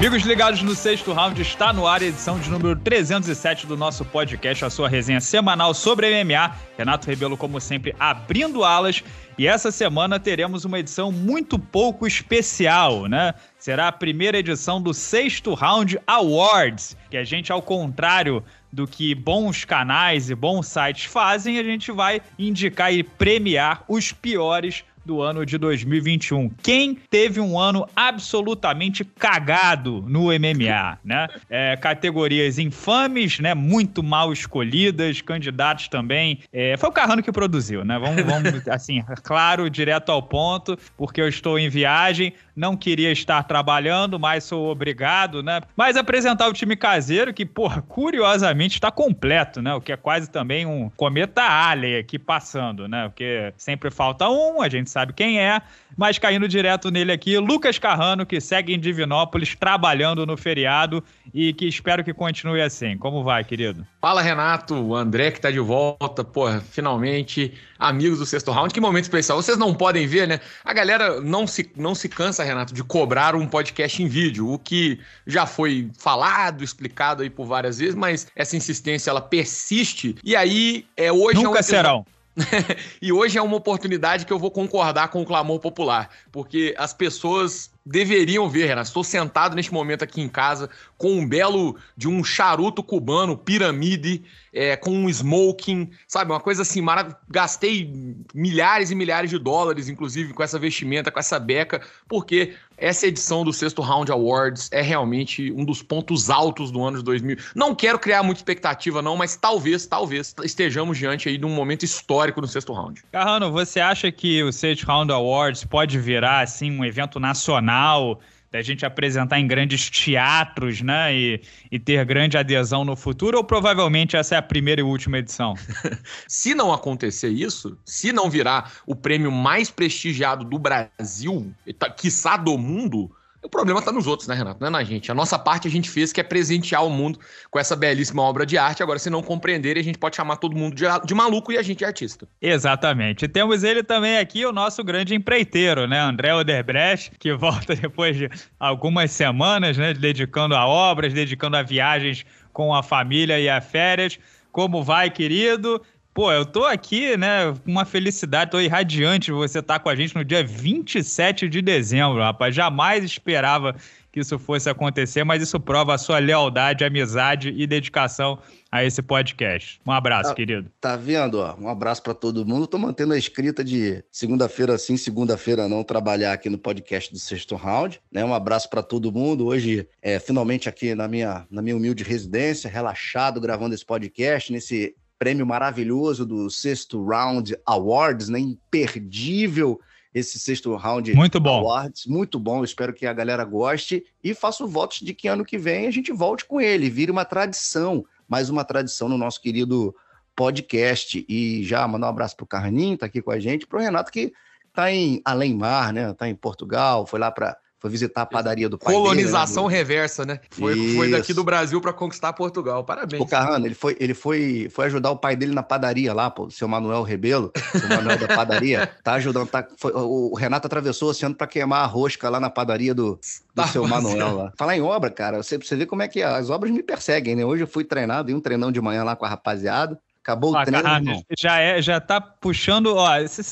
Amigos ligados no sexto round, está no ar a edição de número 307 do nosso podcast, a sua resenha semanal sobre MMA. Renato Rebelo, como sempre, abrindo alas. E essa semana teremos uma edição muito pouco especial, né? Será a primeira edição do sexto round Awards, que a gente, ao contrário do que bons canais e bons sites fazem, a gente vai indicar e premiar os piores do ano de 2021. Quem teve um ano absolutamente cagado no MMA, né? É, categorias infames, né? Muito mal escolhidas, candidatos também. É, foi o Carrano que produziu, né? Vamos, vamos assim, claro, direto ao ponto, porque eu estou em viagem, não queria estar trabalhando, mas sou obrigado, né? Mas apresentar o time caseiro que, porra, curiosamente está completo, né? O que é quase também um cometa Alley aqui passando, né? Porque sempre falta um, a gente gente sabe quem é, mas caindo direto nele aqui, Lucas Carrano, que segue em Divinópolis trabalhando no feriado e que espero que continue assim. Como vai, querido? Fala, Renato, o André que tá de volta, pô, finalmente, amigos do sexto round, que momento especial. Vocês não podem ver, né? A galera não se, não se cansa, Renato, de cobrar um podcast em vídeo, o que já foi falado, explicado aí por várias vezes, mas essa insistência ela persiste. E aí, é hoje. Nunca é um... serão. e hoje é uma oportunidade que eu vou concordar com o clamor popular, porque as pessoas deveriam ver, Renato. Estou sentado neste momento aqui em casa com um belo de um charuto cubano, pirâmide, é, com um smoking, sabe? Uma coisa assim, marav... gastei milhares e milhares de dólares, inclusive, com essa vestimenta, com essa beca, porque essa edição do sexto Round Awards é realmente um dos pontos altos do ano de 2000. Não quero criar muita expectativa, não, mas talvez, talvez, estejamos diante aí de um momento histórico no sexto round. Carrano, você acha que o sexto Round Awards pode virar, assim, um evento nacional? da gente apresentar em grandes teatros, né? E, e ter grande adesão no futuro, ou provavelmente essa é a primeira e última edição? se não acontecer isso, se não virar o prêmio mais prestigiado do Brasil, tá, quiçá do mundo, o problema está nos outros, né, Renato? Não é na gente. A nossa parte a gente fez, que é presentear o mundo com essa belíssima obra de arte. Agora, se não compreender, a gente pode chamar todo mundo de, de maluco e a gente é artista. Exatamente. Temos ele também aqui, o nosso grande empreiteiro, né? André Oderbrecht, que volta depois de algumas semanas, né? Dedicando a obras, dedicando a viagens com a família e a férias. Como vai, querido? Pô, eu tô aqui, né, com uma felicidade, tô irradiante de você estar tá com a gente no dia 27 de dezembro, rapaz. Jamais esperava que isso fosse acontecer, mas isso prova a sua lealdade, amizade e dedicação a esse podcast. Um abraço, tá, querido. Tá vendo, ó? Um abraço para todo mundo. Tô mantendo a escrita de segunda-feira sim, segunda-feira não, trabalhar aqui no podcast do Sexto Round, né? Um abraço para todo mundo. Hoje, é, finalmente aqui na minha, na minha humilde residência, relaxado, gravando esse podcast, nesse prêmio maravilhoso do sexto round awards, né? Imperdível esse sexto round muito bom. awards, muito bom. Espero que a galera goste e faço votos de que ano que vem a gente volte com ele, vire uma tradição, mais uma tradição no nosso querido podcast. E já mandar um abraço pro Carninho, tá aqui com a gente, pro Renato que tá em Além Mar, né? Tá em Portugal, foi lá para foi visitar a padaria do pai Colonização dele, né? reversa, né? Foi, foi, daqui do Brasil para conquistar Portugal. Parabéns. O Carrano, ele foi, ele foi, foi ajudar o pai dele na padaria lá, pô, o seu Manuel Rebelo, o Manuel da padaria, tá ajudando, tá, foi, o Renato atravessou o oceano para queimar a rosca lá na padaria do, do tá seu fazendo. Manuel lá. Falar em obra, cara, você, você vê como é que as obras me perseguem, né? Hoje eu fui treinado, dei um treinão de manhã lá com a rapaziada, Acabou o ah, treino. Ah, já, é, já tá puxando. Ó, esse,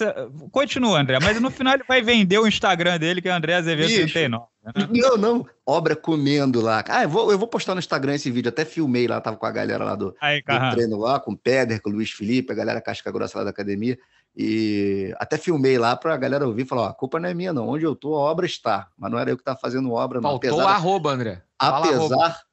continua, André, mas no final ele vai vender o Instagram dele, que é André Azevedo 39. Né? Não, não. Obra comendo lá. Ah, eu vou, eu vou postar no Instagram esse vídeo. Até filmei lá, tava com a galera lá do, Aí, do treino lá, com o Peder, com o Luiz Felipe, a galera Casca Grossa lá da academia. E até filmei lá para a galera ouvir e falar: ó, a culpa não é minha, não. Onde eu tô, a obra está. Mas não era eu que estava fazendo obra, não. Faltou apesar, arroba, André. Fala apesar, arroba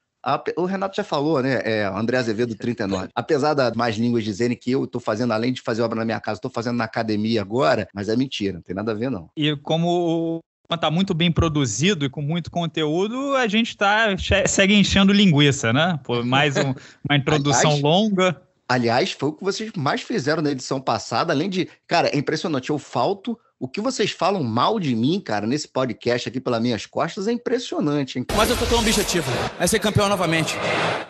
o Renato já falou, né? É, André Azevedo, 39. Apesar das mais línguas dizerem que eu tô fazendo, além de fazer obra na minha casa, tô fazendo na academia agora, mas é mentira, não tem nada a ver, não. E como está muito bem produzido e com muito conteúdo, a gente tá, segue enchendo linguiça, né? Por mais um, uma introdução Aliás... longa. Aliás, foi o que vocês mais fizeram na edição passada, além de. Cara, é impressionante. Eu falto, o que vocês falam mal de mim, cara, nesse podcast aqui pelas minhas costas é impressionante, hein? Mas eu tô com um objetivo: é ser campeão novamente.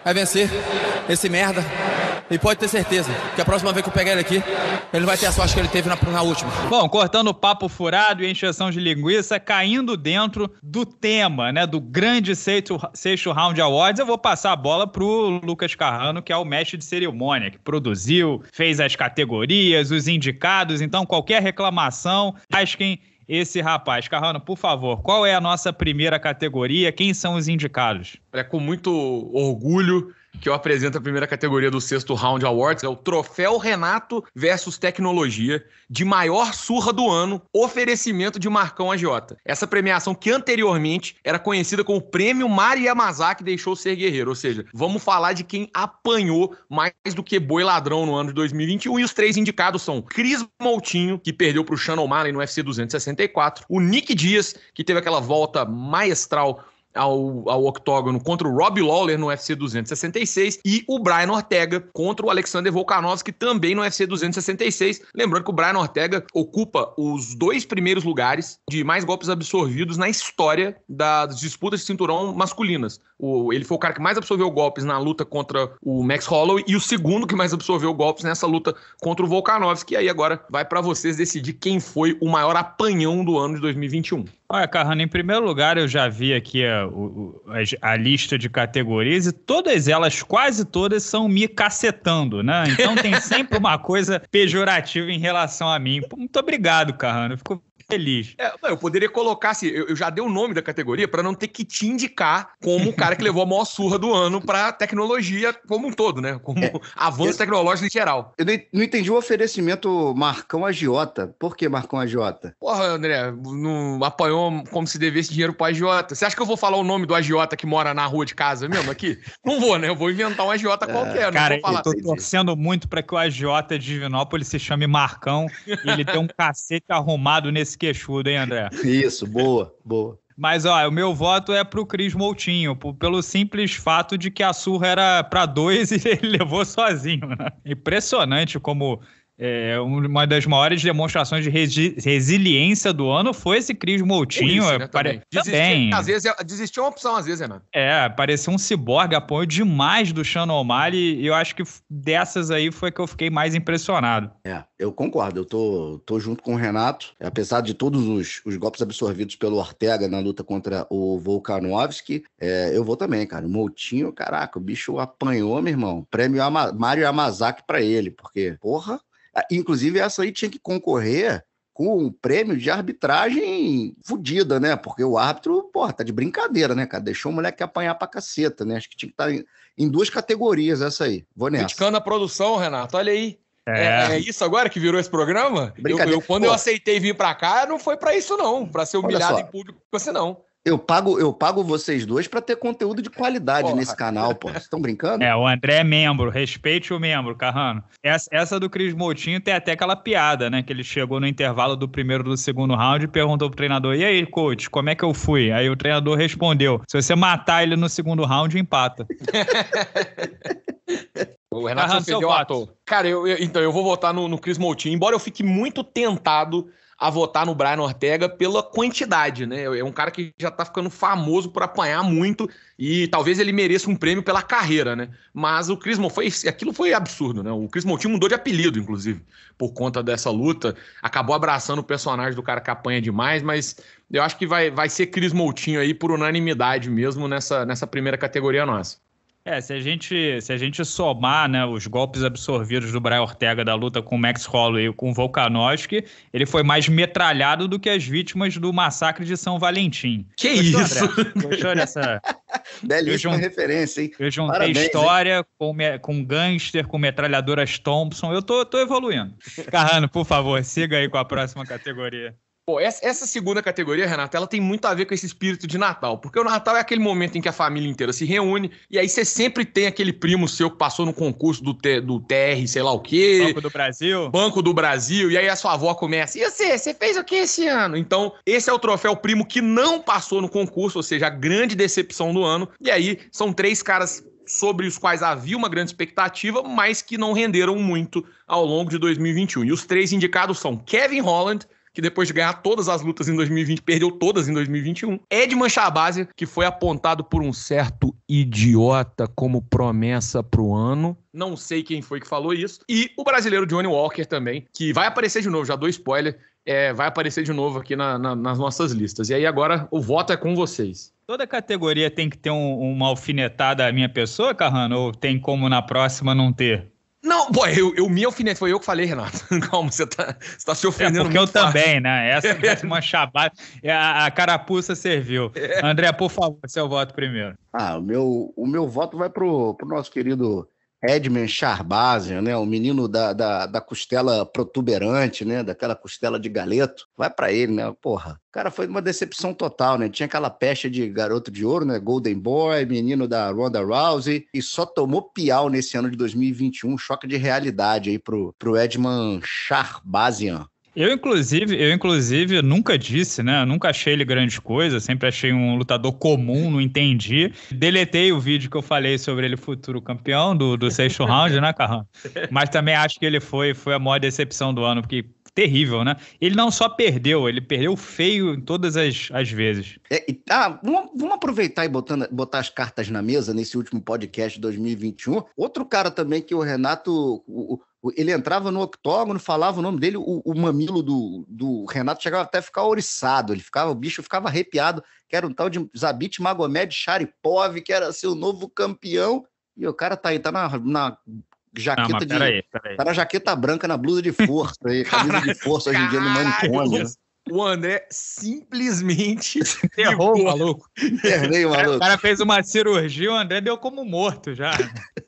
É vencer esse merda e pode ter certeza que a próxima vez que eu pegar ele aqui, ele vai ter a sorte que ele teve na, na última. Bom, cortando o papo furado e encheção de linguiça, caindo dentro do tema, né? Do grande sexto, sexto round awards, eu vou passar a bola pro Lucas Carrano, que é o mestre de cerimônia, que produziu, fez as categorias, os indicados. Então, qualquer reclamação, que esse rapaz. Carrano, por favor, qual é a nossa primeira categoria? Quem são os indicados? É com muito orgulho, que eu apresento a primeira categoria do sexto Round Awards, é o Troféu Renato versus Tecnologia de maior surra do ano, oferecimento de Marcão Agiota. Essa premiação que anteriormente era conhecida como Prêmio Mari Yamazaki deixou ser guerreiro, ou seja, vamos falar de quem apanhou mais do que boi ladrão no ano de 2021 e os três indicados são Cris Moutinho, que perdeu para o Shannon Marley no UFC 264, o Nick Dias, que teve aquela volta maestral ao, ao octógono contra o Rob Lawler no UFC 266 e o Brian Ortega contra o Alexander Volkanovski também no UFC 266. Lembrando que o Brian Ortega ocupa os dois primeiros lugares de mais golpes absorvidos na história das disputas de cinturão masculinas. O, ele foi o cara que mais absorveu golpes na luta contra o Max Holloway e o segundo que mais absorveu golpes nessa luta contra o Volkanovski. E aí agora vai para vocês decidir quem foi o maior apanhão do ano de 2021. Olha, Carrano, em primeiro lugar, eu já vi aqui a, é, a, a, lista de categorias e todas elas, quase todas, são me cacetando, né? Então tem sempre uma coisa pejorativa em relação a mim. Muito obrigado, Carrano. Ficou feliz. É, eu poderia colocar assim, eu, eu já dei o nome da categoria para não ter que te indicar como o cara que levou a maior surra do ano para tecnologia como um todo, né? Como é, avanço eu, tecnológico em geral. Eu não entendi o oferecimento Marcão Agiota. Por que Marcão Agiota? Porra, André, não apanhou como se devesse dinheiro pro agiota. Você acha que eu vou falar o nome do agiota que mora na rua de casa mesmo aqui? não vou, né? Eu vou inventar um agiota é, qualquer. Cara, não vou falar. eu tô torcendo muito para que o agiota de Divinópolis se chame Marcão e ele tem um cacete arrumado nesse esse queixudo, hein, André? Isso, boa, boa. Mas, ó, o meu voto é pro Cris Moutinho, pelo simples fato de que a surra era para dois e ele levou sozinho. Né? Impressionante como é, uma das maiores demonstrações de resi resiliência do ano foi esse Cris Moutinho. Isso, né, pare... Desistir, também. Às vezes, desistir é uma opção, às vezes, Renato. Né, é, pareceu um ciborgue, apoio demais do Shannon O'Malley, e eu acho que dessas aí foi que eu fiquei mais impressionado. É, eu concordo, eu tô, tô junto com o Renato, apesar de todos os, os golpes absorvidos pelo Ortega na luta contra o Volkanovski, é, eu vou também, cara. O Moutinho, caraca, o bicho apanhou, meu irmão. Prêmio Ama Mário Amazaki para ele, porque, porra... Ah, inclusive, essa aí tinha que concorrer com um prêmio de arbitragem fodida, né? Porque o árbitro, porra, tá de brincadeira, né, cara? Deixou o moleque apanhar pra caceta, né? Acho que tinha que tá estar em, duas categorias essa aí. Vou nessa. Criticando a produção, Renato, olha aí. É. é, é isso agora que virou esse programa? Eu, eu, quando Pô. eu aceitei vir pra cá, não foi pra isso, não. Pra ser humilhado em público assim, não. Eu pago, eu pago vocês dois para ter conteúdo de qualidade Porra. nesse canal, pô. Vocês estão brincando? É, o André é membro, respeite o membro, Carrano. Essa, essa do Cris Moutinho tem até aquela piada, né? Que ele chegou no intervalo do primeiro do segundo round e perguntou pro treinador: e aí, coach, como é que eu fui? Aí o treinador respondeu: se você matar ele no segundo round, empata. O Renato Carrano, perdeu o ator. Cara, eu, eu, então, eu vou votar no, no Cris Moutinho, embora eu fique muito tentado a votar no Brian Ortega pela quantidade, né? É um cara que já tá ficando famoso por apanhar muito e talvez ele mereça um prêmio pela carreira, né? Mas o Crismon foi. Aquilo foi absurdo, né? O Chris tinha mudou de apelido, inclusive, por conta dessa luta. Acabou abraçando o personagem do cara que apanha demais, mas eu acho que vai, vai ser Chris Moutinho aí por unanimidade mesmo nessa, nessa primeira categoria nossa. É, se a gente, se a gente somar né, os golpes absorvidos do Brian Ortega da luta com o Max Holloway e com o Volkanovski, ele foi mais metralhado do que as vítimas do massacre de São Valentim. Que Gostou, isso? André? Gostou dessa... Belíssima junt... referência, hein? Eu juntei Parabéns, história com, me... com gangster, com metralhadoras Thompson. Eu tô, tô evoluindo. Carrano, por favor, siga aí com a próxima categoria. Pô, essa segunda categoria, Renata, ela tem muito a ver com esse espírito de Natal, porque o Natal é aquele momento em que a família inteira se reúne e aí você sempre tem aquele primo seu que passou no concurso do, T, do TR, sei lá o quê. Banco do Brasil. Banco do Brasil, e aí a sua avó começa. E você, você fez o que esse ano? Então, esse é o troféu primo que não passou no concurso, ou seja, a grande decepção do ano. E aí são três caras sobre os quais havia uma grande expectativa, mas que não renderam muito ao longo de 2021. E os três indicados são Kevin Holland, que depois de ganhar todas as lutas em 2020, perdeu todas em 2021, é de manchar a base, que foi apontado por um certo idiota como promessa pro ano. Não sei quem foi que falou isso. E o brasileiro Johnny Walker também, que vai aparecer de novo, já dou spoiler, é, vai aparecer de novo aqui na, na, nas nossas listas. E aí agora o voto é com vocês. Toda categoria tem que ter um, uma alfinetada à minha pessoa, Carrano? Ou tem como na próxima não ter? Não, pô, eu, eu me alfinete, foi eu que falei, Renato. Calma, você tá, você tá se é, ofendendo. É porque eu fácil. também, né? Essa é uma chabada. É, a, a carapuça serviu. É. André, por favor, seu voto primeiro. Ah, o meu, o meu voto vai pro, pro nosso querido Edmund Charbazian, né? O menino da, da, da, costela protuberante, né? Daquela costela de galeto. Vai para ele, né? Porra. Cara, foi uma decepção total, né? Tinha aquela pecha de garoto de ouro, né? Golden Boy, menino da Ronda Rousey, e só tomou piau nesse ano de 2021, choque de realidade aí pro, pro Edmund Charbazian. Eu, inclusive, eu, inclusive, nunca disse, né? nunca achei ele grande coisa, sempre achei um lutador comum, não entendi. Deletei o vídeo que eu falei sobre ele futuro campeão do, do sexto round, né, Carrão? Mas também acho que ele foi, foi a maior decepção do ano, porque terrível, né? Ele não só perdeu, ele perdeu feio em todas as, as vezes. É, e, ah, vamos, vamos, aproveitar e botando, botar as cartas na mesa nesse último podcast de 2021. Outro cara também que o Renato. O, ele entrava no octógono, falava o nome dele, o, o mamilo do, do, Renato chegava até a ficar oriçado, ele ficava, o bicho ficava arrepiado, que era um tal de Zabit Magomed Sharipov, que era seu novo campeão, e o cara tá aí, tá na, na jaqueta Não, de. Tá na jaqueta branca, na blusa de força aí, camisa de força hoje em dia no manicômio. O André simplesmente enterrou o maluco. o maluco. O cara fez uma cirurgia, o André deu como morto já.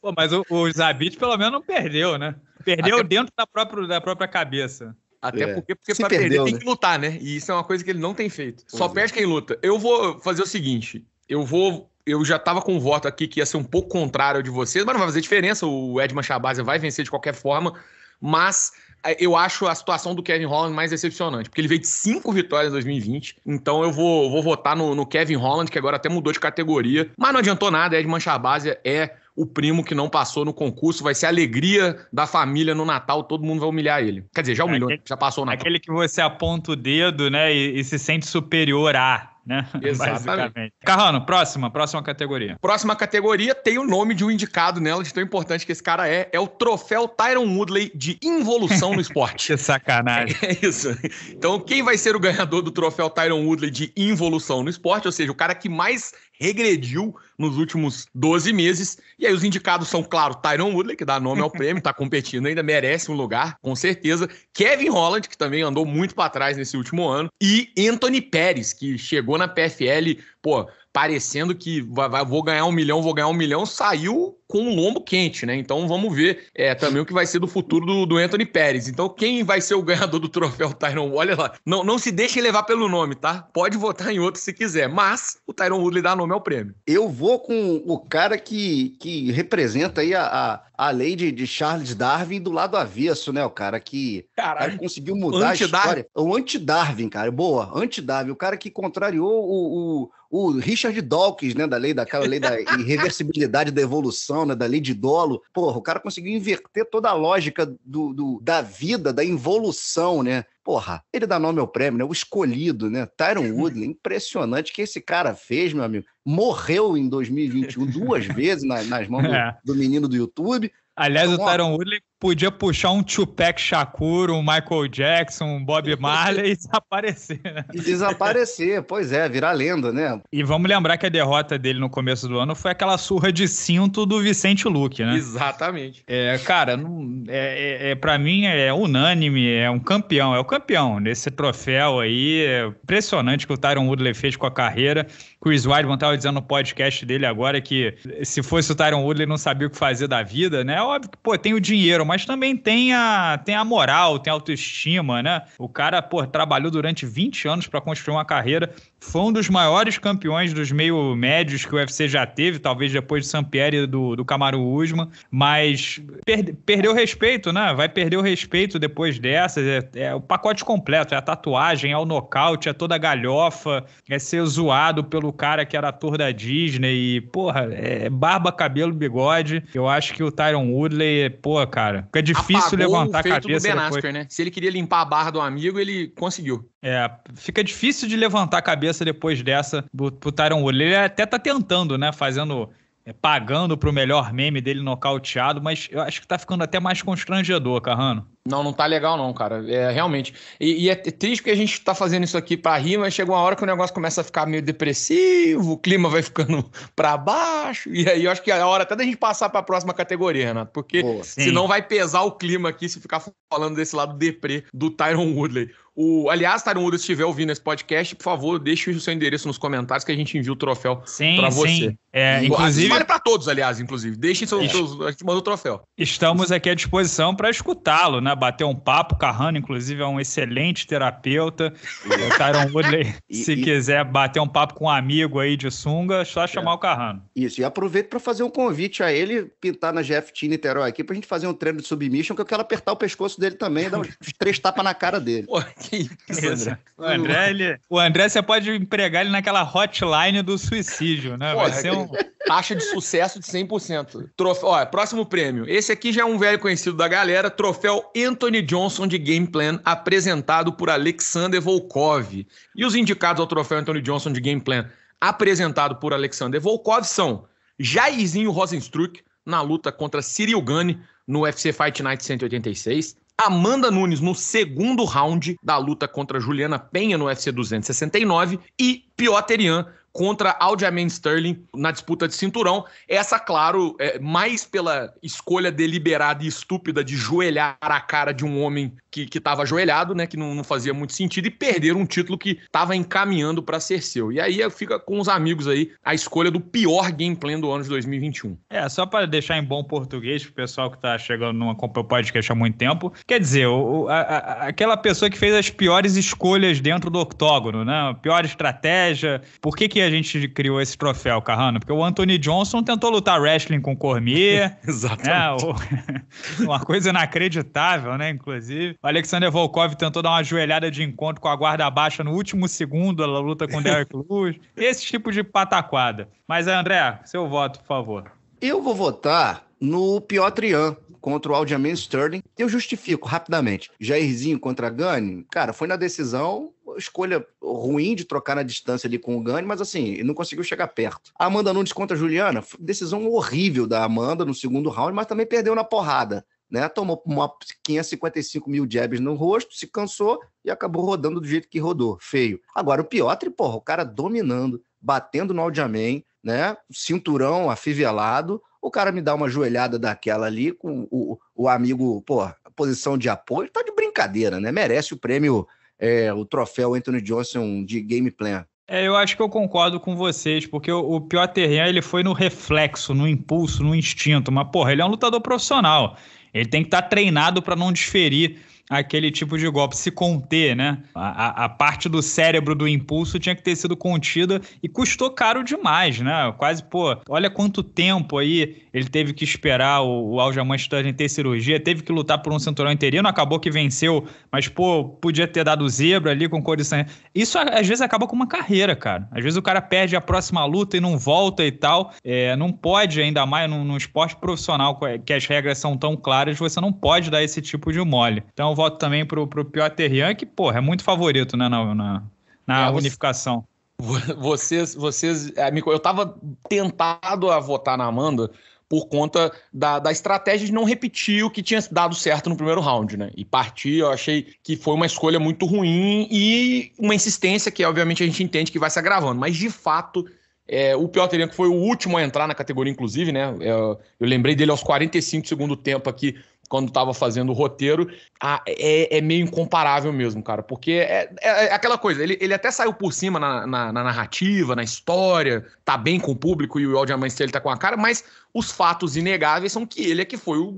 Pô, mas o, o Zabit pelo menos não perdeu, né? Perdeu até... dentro da própria, da própria cabeça. Até é. porque, porque para perder né? tem que lutar, né? E isso é uma coisa que ele não tem feito. Pois Só é. perde quem luta. Eu vou fazer o seguinte: eu vou. Eu já tava com um voto aqui que ia ser um pouco contrário de vocês, mas não vai fazer diferença. O Edman Shabazi vai vencer de qualquer forma. Mas é, eu acho a situação do Kevin Holland mais decepcionante, porque ele veio de cinco vitórias em 2020. Então eu vou, vou votar no, no Kevin Holland, que agora até mudou de categoria. Mas não adiantou nada, Edman Shabazi é o primo que não passou no concurso, vai ser a alegria da família no Natal, todo mundo vai humilhar ele. Quer dizer, já humilhou, aquele, já passou o Natal. Aquele que você aponta o dedo, né, e, e se sente superior a. Né? Exatamente. Carrano, próxima, próxima categoria. Próxima categoria tem o nome de um indicado nela, de tão importante que esse cara é. É o troféu Tyron Woodley de involução no esporte. que sacanagem. É isso. Então, quem vai ser o ganhador do troféu Tyron Woodley de involução no esporte, ou seja, o cara que mais regrediu nos últimos 12 meses. E aí os indicados são, claro, Tyron Woodley, que dá nome ao prêmio, está competindo ainda, merece um lugar, com certeza. Kevin Holland, que também andou muito para trás nesse último ano. E Anthony Pérez, que chegou na PFL, pô, parecendo que vai, vai, vou ganhar um milhão, vou ganhar um milhão, saiu com o lombo quente, né? Então vamos ver é, também o que vai ser do futuro do, do Anthony Pérez. Então quem vai ser o ganhador do troféu Tyron Olha lá, não, não se deixem levar pelo nome, tá? Pode votar em outro se quiser, mas o Tyron Woodley dá nome ao prêmio. Eu vou com o cara que, que representa aí a, a, a lei de, de Charles Darwin do lado avesso, né? O cara que conseguiu mudar a história. O anti-Darwin, cara, boa, anti-Darwin. O cara que contrariou o, o, o Richard Dawkins, né? Da lei, daquela lei da irreversibilidade da evolução conspiração, né, da lei de dolo. Porra, o cara conseguiu inverter toda a lógica do, do da vida, da involução, né? Porra, ele dá nome ao prêmio, né? O escolhido, né? Tyron uhum. Woodley, impressionante que esse cara fez, meu amigo. Morreu em 2021 duas vezes na, nas mãos do, é. do menino do YouTube. Aliás, o Tyron Woodley podia puxar um Tupac Shakur, um Michael Jackson, um Bob Marley e desaparecer. Né? E desaparecer, pois é, virar lenda, né? E vamos lembrar que a derrota dele no começo do ano foi aquela surra de cinto do Vicente Luque, né? Exatamente. É, cara, não, é, é, é para mim é unânime, é um campeão, é o campeão. Nesse troféu aí, é impressionante que o Tyron Woodley fez com a carreira. Chris Weidman estava dizendo no podcast dele agora que se fosse o Tyron Woodley não sabia o que fazer da vida, né? Óbvio que, pô, tem o dinheiro, mas também tem a, tem a moral, tem a autoestima, né? O cara, pô, trabalhou durante 20 anos para construir uma carreira, foi um dos maiores campeões dos meio médios que o UFC já teve, talvez depois de Sampieri do, do Camaro Usman, mas per, perdeu respeito, né? Vai perder o respeito depois dessas. É, é, o pacote completo, é a tatuagem, é o nocaute, é toda a galhofa, é ser zoado pelo cara que era ator da Disney e, porra, é barba, cabelo, bigode. Eu acho que o Tyron Woodley, pô, cara, fica difícil Apagou levantar a cabeça. Do ben Asker, depois. né? Se ele queria limpar a barra do amigo, ele conseguiu. É, fica difícil de levantar a cabeça depois dessa pro Tyron Woodley. Ele até tá tentando, né? Fazendo. É, pagando pro melhor meme dele nocauteado, mas eu acho que tá ficando até mais constrangedor, Carrano. Não, não tá legal, não, cara. É realmente. E, e é triste que a gente tá fazendo isso aqui para rir, mas chega uma hora que o negócio começa a ficar meio depressivo, o clima vai ficando para baixo. E aí eu acho que é a hora até da gente passar para a próxima categoria, Renato, porque Boa, senão vai pesar o clima aqui se ficar falando desse lado deprê do Tyron Woodley. O, aliás, Tyron Woodley, se estiver ouvindo esse podcast, por favor, deixe o seu endereço nos comentários que a gente envia o troféu para você. Sim. É, inclusive... Vale para todos, aliás, inclusive. Deixem seus, é. seus, A gente manda o troféu. Estamos aqui à disposição para escutá-lo, né? bater um papo. Carrano, inclusive, é um excelente terapeuta. o Tyron Woodley, e, se e... quiser bater um papo com um amigo aí de sunga, é só é. chamar é. o Carrano. Isso, e aproveito para fazer um convite a ele pintar na Team Niterói aqui para a gente fazer um treino de submission, que eu quero apertar o pescoço dele também e dar uns três tapas na cara dele. Pô, que isso, André. O André, ele... o André, você pode empregar ele naquela hotline do suicídio, né? Pô, Vai ser um... Taxa de sucesso de 100%. Troféu, ó, próximo prêmio. Esse aqui já é um velho conhecido da galera, troféu e Anthony Johnson de Game Plan, apresentado por Alexander Volkov. E os indicados ao troféu Anthony Johnson de Game Plan, apresentado por Alexander Volkov, são Jairzinho Rosenstruck, na luta contra Cyril Gane no UFC Fight Night 186. Amanda Nunes no segundo round da luta contra Juliana Penha no UFC 269 e Piotr Ian contra Aljamain Sterling na disputa de cinturão. Essa, claro, é mais pela escolha deliberada e estúpida de joelhar a cara de um homem que estava ajoelhado, né? Que não, não, fazia muito sentido, e perderam um título que estava encaminhando para ser seu. E aí fica com os amigos aí a escolha do pior gameplay do ano de 2021. É, só para deixar em bom português pro pessoal que tá chegando, numa compra podcast há muito tempo. Quer dizer, o, a, a, aquela pessoa que fez as piores escolhas dentro do octógono, né? A pior estratégia. Por que, que a gente criou esse troféu, Carrano? Porque o Anthony Johnson tentou lutar wrestling com Cormier. Exatamente. Né? Uma coisa inacreditável, né? Inclusive. Alexander Volkov tentou dar uma joelhada de encontro com a guarda baixa no último segundo da luta com o Derek Lewis. Esse tipo de pataquada. Mas, André, seu voto, por favor. Eu vou votar no Piotr Ian contra o Aldiaman Sterling. Eu justifico rapidamente. Jairzinho contra Gani, cara, foi na decisão escolha ruim de trocar na distância ali com o Gani, mas assim, não conseguiu chegar perto. Amanda Nunes contra Juliana, decisão horrível da Amanda no segundo round, mas também perdeu na porrada né? Tomou uma 555 mil jabs no rosto, se cansou e acabou rodando do jeito que rodou, feio. Agora, o Piotr, porra, o cara dominando, batendo no Aldiaman, né? Cinturão afivelado, o cara me dá uma joelhada daquela ali com o, o amigo, porra, posição de apoio, tá de brincadeira, né? Merece o prêmio, é, o troféu Anthony Johnson de game plan. É, eu acho que eu concordo com vocês, porque o, o Piotr Jan, ele foi no reflexo, no impulso, no instinto, mas, porra, ele é um lutador profissional. Ele tem que estar tá treinado para não desferir aquele tipo de golpe, se conter, né? A, a, parte do cérebro do impulso tinha que ter sido contida e custou caro demais, né? Quase, pô, olha quanto tempo aí ele teve que esperar o, o Aljamain ter cirurgia, teve que lutar por um cinturão interino, acabou que venceu, mas, pô, podia ter dado zebra ali com cor de sangue. Isso às vezes acaba com uma carreira, cara. Às vezes o cara perde a próxima luta e não volta e tal. É, não pode, ainda mais num, num esporte profissional que as regras são tão claras, você não pode dar esse tipo de mole. Então, voto também pro, pro Piotryan, que, porra, é muito favorito, né, na, na, na é, unificação. Vocês, vocês, é, eu estava tentado a votar na Amanda por conta da, da estratégia de não repetir o que tinha dado certo no primeiro round, né? E partir, eu achei que foi uma escolha muito ruim e uma insistência que, obviamente, a gente entende que vai se agravando. Mas, de fato, é, o Piotr que foi o último a entrar na categoria, inclusive, né? Eu, eu lembrei dele aos 45 do segundo tempo aqui quando estava fazendo o roteiro, a, é, é, meio incomparável mesmo, cara. Porque é, é, é aquela coisa, ele, ele, até saiu por cima na, na, na, narrativa, na história, tá bem com o público e o Aldiamante ele tá com a cara, mas os fatos inegáveis são que ele é que foi o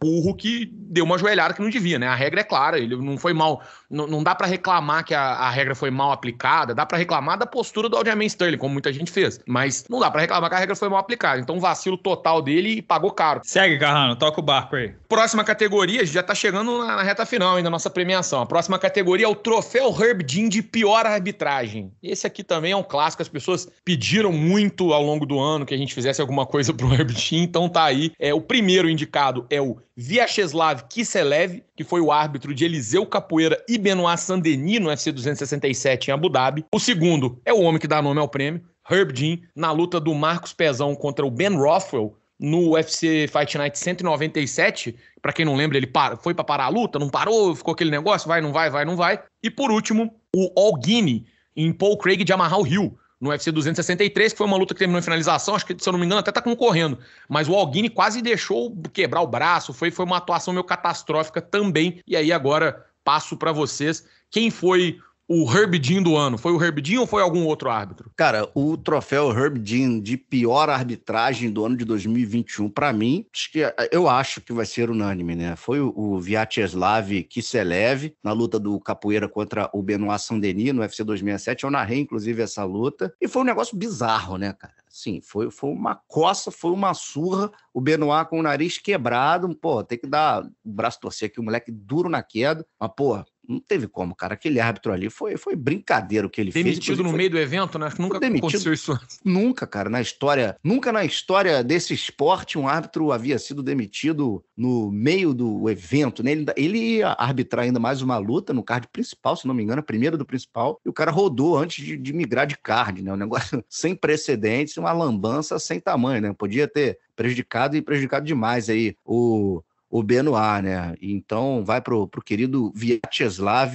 burro que deu uma joelhada que não devia, né? A regra é clara, ele não foi mal. Não, não dá para reclamar que a, a, regra foi mal aplicada, dá para reclamar da postura do Aljamain Sterling, como muita gente fez. Mas não dá para reclamar que a regra foi mal aplicada. Então, vacilo total dele e pagou caro. Segue, Carrano, toca o barco aí. Próxima categoria, a gente já tá chegando na, na reta final ainda da nossa premiação. A próxima categoria é o Troféu Herb Dean de pior arbitragem. Esse aqui também é um clássico, as pessoas pediram muito ao longo do ano que a gente fizesse alguma coisa pro Herb Dean, então tá aí. É, o primeiro indicado é o Vyacheslav Kiselev, que foi o árbitro de Eliseu Capoeira e Benoit Sandeni no UFC 267 em Abu Dhabi. O segundo é o homem que dá nome ao prêmio, Herb Dean, na luta do Marcos Pezão contra o Ben Rothwell no UFC Fight Night 197. Para quem não lembra, ele foi para parar a luta, não parou, ficou aquele negócio, vai, não vai, vai, não vai. E por último, o All Guinea em Paul Craig de Amarrar o Rio no UFC 263, que foi uma luta que terminou em finalização, acho que, se eu não me engano, até tá concorrendo. Mas o Alguini quase deixou quebrar o braço, foi, foi uma atuação meio catastrófica também. E aí agora passo para vocês quem foi o Herb do ano? Foi o Herb ou foi algum outro árbitro? Cara, o troféu Herb de pior arbitragem do ano de 2021, para mim, acho que, eu acho que vai ser unânime, né? Foi o, o Vyacheslav Kiselev na luta do Capoeira contra o Benoit Saint-Denis no UFC 267. Eu narrei, inclusive, essa luta. E foi um negócio bizarro, né, cara? Sim, foi, foi uma coça, foi uma surra. O Benoit com o nariz quebrado, pô, tem que dar o braço torcer aqui, o moleque duro na queda. Mas, pô, não teve como, cara. Aquele árbitro ali foi, foi brincadeira o que ele Demitido fez. Demitido no foi... meio do evento, né? Nunca aconteceu isso Nunca, cara. Na história, nunca na história desse esporte um árbitro havia sido demitido no meio do evento, né? Ele, ele ia arbitrar ainda mais uma luta no card principal, se não me engano, a primeira do principal, e o cara rodou antes de, de migrar de card, né? Um negócio sem precedentes, uma lambança sem tamanho, né? Podia ter prejudicado e prejudicado demais aí o o Benoit, né? Então vai pro, pro querido Vyacheslav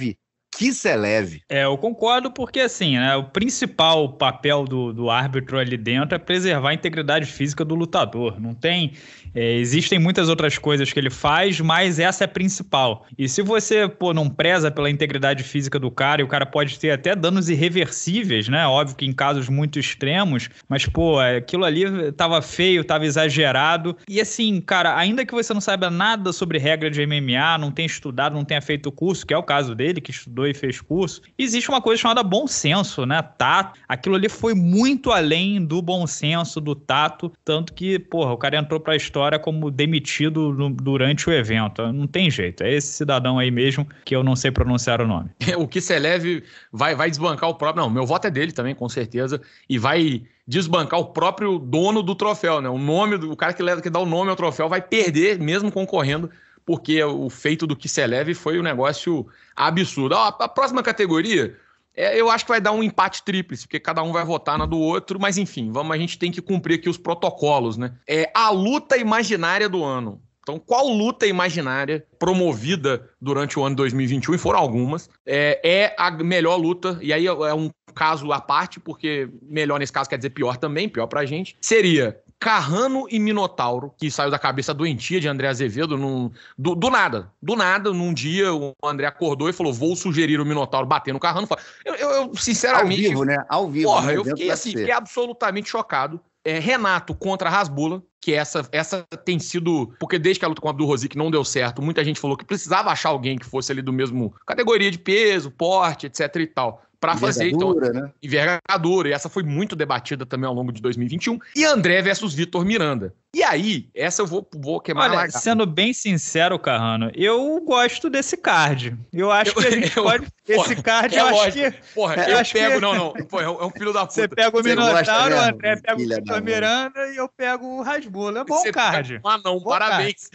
Kiselev. É, eu concordo porque, assim, né, o principal papel do, do árbitro ali dentro é preservar a integridade física do lutador. Não tem é, existem muitas outras coisas que ele faz, mas essa é a principal. E se você pô, não preza pela integridade física do cara, e o cara pode ter até danos irreversíveis, né? Óbvio que em casos muito extremos, mas pô, é, aquilo ali tava feio, tava exagerado. E assim, cara, ainda que você não saiba nada sobre regra de MMA, não tenha estudado, não tenha feito curso, que é o caso dele, que estudou e fez curso, existe uma coisa chamada bom senso, né? Tato. Aquilo ali foi muito além do bom senso, do tato, tanto que, porra, o cara entrou pra história história como demitido no, durante o evento. Não tem jeito. É esse cidadão aí mesmo que eu não sei pronunciar o nome. o que se eleve vai, vai desbancar o próprio. Não, meu voto é dele também, com certeza. E vai desbancar o próprio dono do troféu, né? O nome do o cara que, leva, que dá o nome ao troféu vai perder mesmo concorrendo porque o feito do que se eleve foi um negócio absurdo. a próxima categoria, é, eu acho que vai dar um empate tríplice, porque cada um vai votar na do outro, mas enfim, vamos, a gente tem que cumprir aqui os protocolos, né? É a luta imaginária do ano. Então, qual luta imaginária promovida durante o ano 2021, e foram algumas, é, é a melhor luta, e aí é um caso à parte, porque melhor nesse caso quer dizer pior também, pior pra gente, seria Carrano e Minotauro, que saiu da cabeça doentia de André Azevedo num, do, do, nada. Do nada, num dia o André acordou e falou: vou sugerir o Minotauro bater no Carrano. Eu, eu, eu sinceramente. Ao vivo, né? Ao vivo. Porra, né? eu fiquei assim, fiquei absolutamente chocado. É, Renato contra Rasbula, que essa, essa tem sido. Porque desde que a luta com o Abdul Rosic não deu certo, muita gente falou que precisava achar alguém que fosse ali do mesmo categoria de peso, porte, etc e tal para fazer. Então, né? envergadura. E essa foi muito debatida também ao longo de 2021. E André versus Vitor Miranda. E aí, essa eu vou, vou queimar Olha, Sendo bem sincero, Carrano, eu gosto desse card. Eu acho eu, que a gente eu, pode. esse card, é eu lógico. acho que. Porra, eu acho pego, que... não, não. Porra, é, é um filho da puta. Você pega o Minotauro, o André pega o Vitor Miranda e eu pego o Rasbula. É bom Você card. Ah, não, bom parabéns.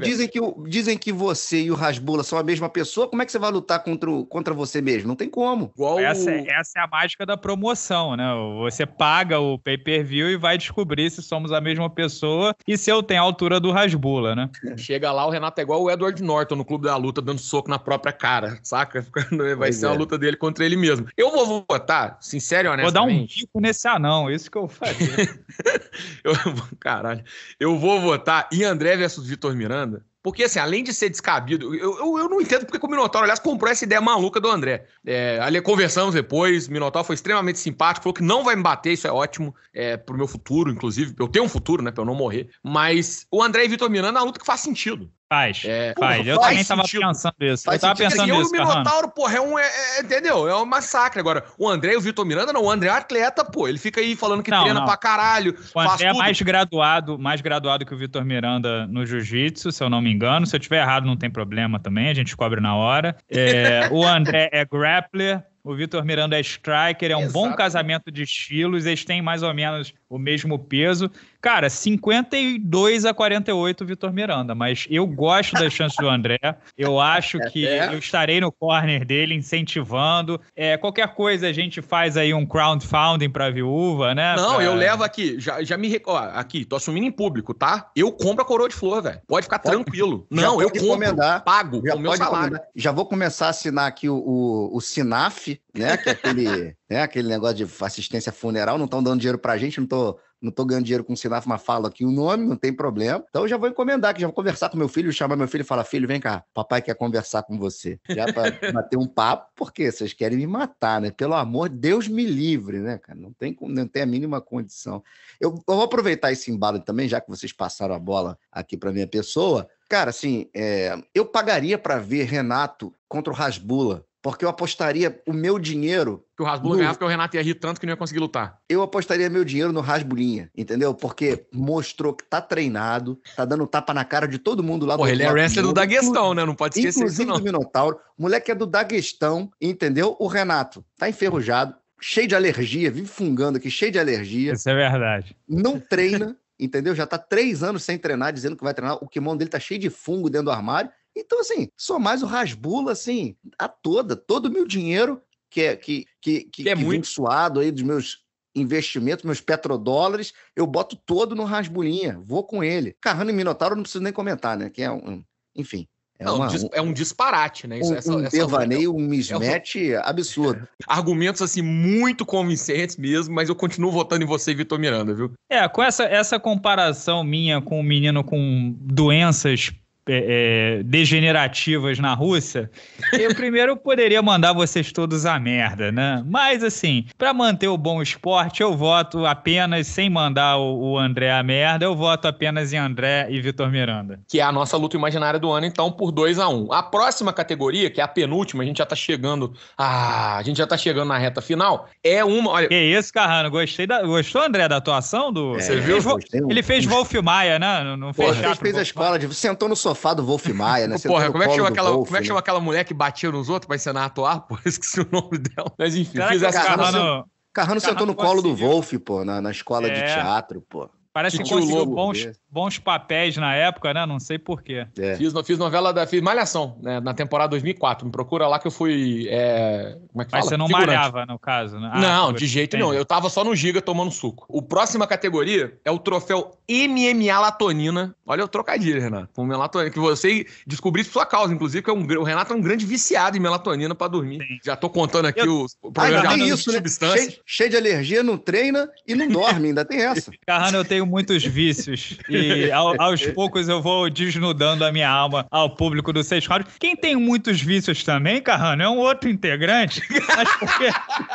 dizem, que, dizem que você e o Rasbula são a mesma pessoa. Como é que você vai lutar contra, contra você mesmo? Não tem como. Igual essa, o... É, essa é a mágica da promoção, né? Você paga o pay-per-view e vai descobrir se somos a mesma pessoa pessoa e se eu tenho a altura do Rasbula, né? Chega lá, o Renato é igual o Edward Norton no Clube da Luta, dando soco na própria cara, saca? Vai ser a é. luta dele contra ele mesmo. Eu vou votar, sincero e honestamente. Vou dar um bico nesse anão, isso que eu faria. eu, caralho. Eu vou votar em André versus Vitor Miranda porque, assim, além de ser descabido, eu, eu, eu não entendo porque o Minotauro, aliás, comprou essa ideia maluca do André. É, ali conversamos depois, o Minotauro foi extremamente simpático, falou que não vai me bater, isso é ótimo é, pro meu futuro, inclusive. Eu tenho um futuro, né, pra eu não morrer. Mas o André e Vitor Miranda é uma luta que faz sentido. Faz, é, faz. eu faz também sentido. tava pensando isso. Faz eu tava sentido. pensando isso, assim, E o Minotauro, porra, é um... É, é, entendeu? É um massacre. Agora, o André, o Vitor Miranda, não. O André é atleta, pô. Ele fica aí falando que não, treina não. pra caralho. O André é mais graduado, mais graduado que o Vitor Miranda no jiu-jitsu, se eu não me engano. Se eu tiver errado, não tem problema também. A gente descobre na hora. É, o André é grappler. O Vitor Miranda é striker, é um Exato. bom casamento de estilos, eles têm mais ou menos o mesmo peso. Cara, 52 a 48 Vitor Miranda, mas eu gosto das chances do André. Eu acho que é, é. eu estarei no corner dele incentivando. É, qualquer coisa a gente faz aí um crowdfunding pra viúva, né? Não, pra... eu levo aqui, já, já me. Ó, aqui, tô assumindo em público, tá? Eu compro a coroa de flor, velho. Pode ficar pode, tranquilo. Não, eu compro, pago já o meu salário. Já vou começar a assinar aqui o, o, o SINAF, né? Que é aquele, né? aquele negócio de assistência funeral, não estão dando dinheiro pra gente, não tô não estou ganhando dinheiro com o Sinaf, mas falo aqui o nome, não tem problema. Então eu já vou encomendar, que já vou conversar com meu filho, chamar meu filho e falar: filho, vem cá, papai quer conversar com você. Já para bater um papo, porque vocês querem me matar, né? Pelo amor de Deus, me livre, né, cara? Não tem, não tem a mínima condição. Eu, eu vou aproveitar esse embalo também, já que vocês passaram a bola aqui para minha pessoa. Cara, assim, é, eu pagaria para ver Renato contra o Rasbula porque eu apostaria o meu dinheiro. Que o Rasbula no... ganhava porque o Renato ia rir tanto que não ia conseguir lutar. Eu apostaria meu dinheiro no Rasbulinha, entendeu? Porque mostrou que tá treinado, tá dando tapa na cara de todo mundo lá Porra, do ele é wrestler do Daguestão, né? Não pode esquecer Inclusive isso, não. do Minotauro. O moleque é do Daguestão, entendeu? O Renato tá enferrujado, cheio de alergia, vive fungando aqui, cheio de alergia. Isso é verdade. Não treina. entendeu? Já tá três anos sem treinar, dizendo que vai treinar. O kimono dele tá cheio de fungo dentro do armário. Então, assim, sou mais o rasbula, assim, a toda, todo o meu dinheiro, que é, que, que, que, que é que muito suado aí dos meus investimentos, meus petrodólares, eu boto todo no rasbulinha, vou com ele. Carrano e Minotauro não preciso nem comentar, né? Que é um, enfim. É, não, uma, um, é um disparate, né? Isso, um, essa, um essa devaneio, um é mismatch é um... absurdo. Argumentos, assim, muito convincentes mesmo, mas eu continuo votando em você, Vitor Miranda, viu? É, com essa, essa comparação minha com um menino com doenças é, é, degenerativas na Rússia, eu primeiro poderia mandar vocês todos a merda, né? Mas assim, para manter o bom esporte, eu voto apenas, sem mandar o, o André a merda, eu voto apenas em André e Vitor Miranda. Que é a nossa luta imaginária do ano, então, por 2 a 1 um. A próxima categoria, que é a penúltima, a gente já tá chegando. Ah, a gente já tá chegando na reta final. É uma. Olha... Que isso, Carrano? Gostei da. Gostou, André, da atuação do. É, Você viu? Ele fez, ele fez Wolf Maia, né? Não, fez, Pô, fez, fez a escola de. Sentou no sofá Fado do Wolf Maia, né? Tá Porra, como é, que chama aquela, Wolf, como é que né? chama aquela mulher que batia nos outros pra ensinar a atuar? Pô, esqueci o nome dela. Mas enfim, fiz essa Carrano, Carrano, Carrano sentou no colo do Wolf, pô, na, na escola é. de teatro, pô. Parece que conseguiu bons, bons papéis na época, né? Não sei porquê. É. Fiz, fiz novela da. Fiz Malhação, né? Na temporada 2004. Me procura lá que eu fui. É, como é que Mas fala? você não Figurante. malhava, no caso, né? Ah, não, de jeito nenhum. Eu tava só no Giga tomando suco. O próxima categoria é o troféu MMA Latonina. Olha o trocadilho, Renato. Com melatonina. Que você descobriu por sua causa, inclusive, que é um, o Renato é um grande viciado em melatonina pra dormir. Sim. Já tô contando aqui eu... o problema ah, de isso, né? substância. Cheio, cheio de alergia, não treina e não dorme. Ainda tem essa. Carrano, eu tenho muitos vícios e ao, aos poucos eu vou desnudando a minha alma ao público do Seis Rádio. Quem tem muitos vícios também, Carrano, é um outro integrante, mas porque,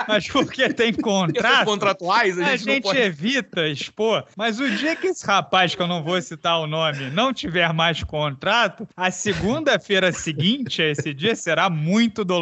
mas porque tem contrato. contratuais, a gente, a gente pode... evita expor. Mas o dia que esse rapaz, que eu não vou citar o nome, não tiver mais contrato, a segunda-feira seguinte a esse dia será muito dolorosa,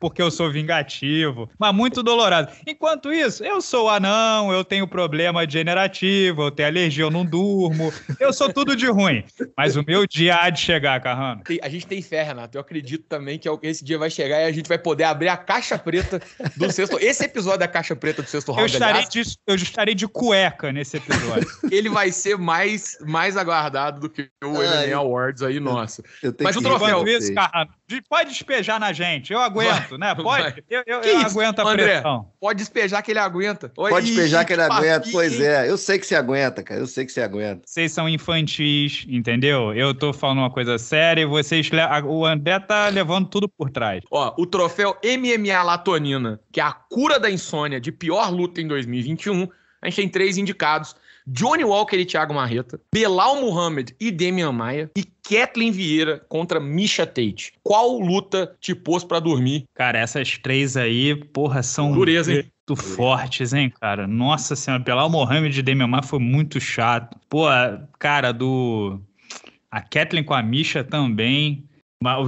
porque eu sou vingativo, mas muito doloroso Enquanto isso, eu sou anão, eu tenho problema degenerativo, eu tenho tenho alergia, eu não durmo. Eu sou tudo de ruim. Mas o meu dia há de chegar, Carrano. A gente tem fé, Renato. Eu acredito também que esse dia vai chegar e a gente vai poder abrir a caixa preta do sexto. Esse episódio da é caixa preta do sexto round. Eu estarei, aliás, de, eu estarei de cueca nesse episódio. Ele vai ser mais, mais aguardado do que o ah, MMA Awards aí, nossa. Mas o troféu. Isso, Carrano, Pode despejar na gente, eu aguento, né? vai, né? Pode, vai. eu, eu, eu aguento a André, pressão. Pode despejar que ele aguenta. Oi, pode despejar que ele aguenta, pois é. Eu sei que você aguenta, cara, eu sei que você aguenta. Vocês são infantis, entendeu? Eu tô falando uma coisa séria e vocês... O André tá levando tudo por trás. Ó, o troféu MMA Latonina, que é a cura da insônia de pior luta em 2021 a gente tem três indicados. Johnny Walker e Thiago Marreta, Belal Muhammad e Demian Maia e Kathleen Vieira contra Misha Tate. Qual luta te pôs para dormir? Cara, essas três aí, porra, são Dureza, hein? muito fortes, hein, cara? Nossa senhora, Belal Mohamed e Demian Maia foi muito chato. Pô, cara, do a Kathleen com a Misha também.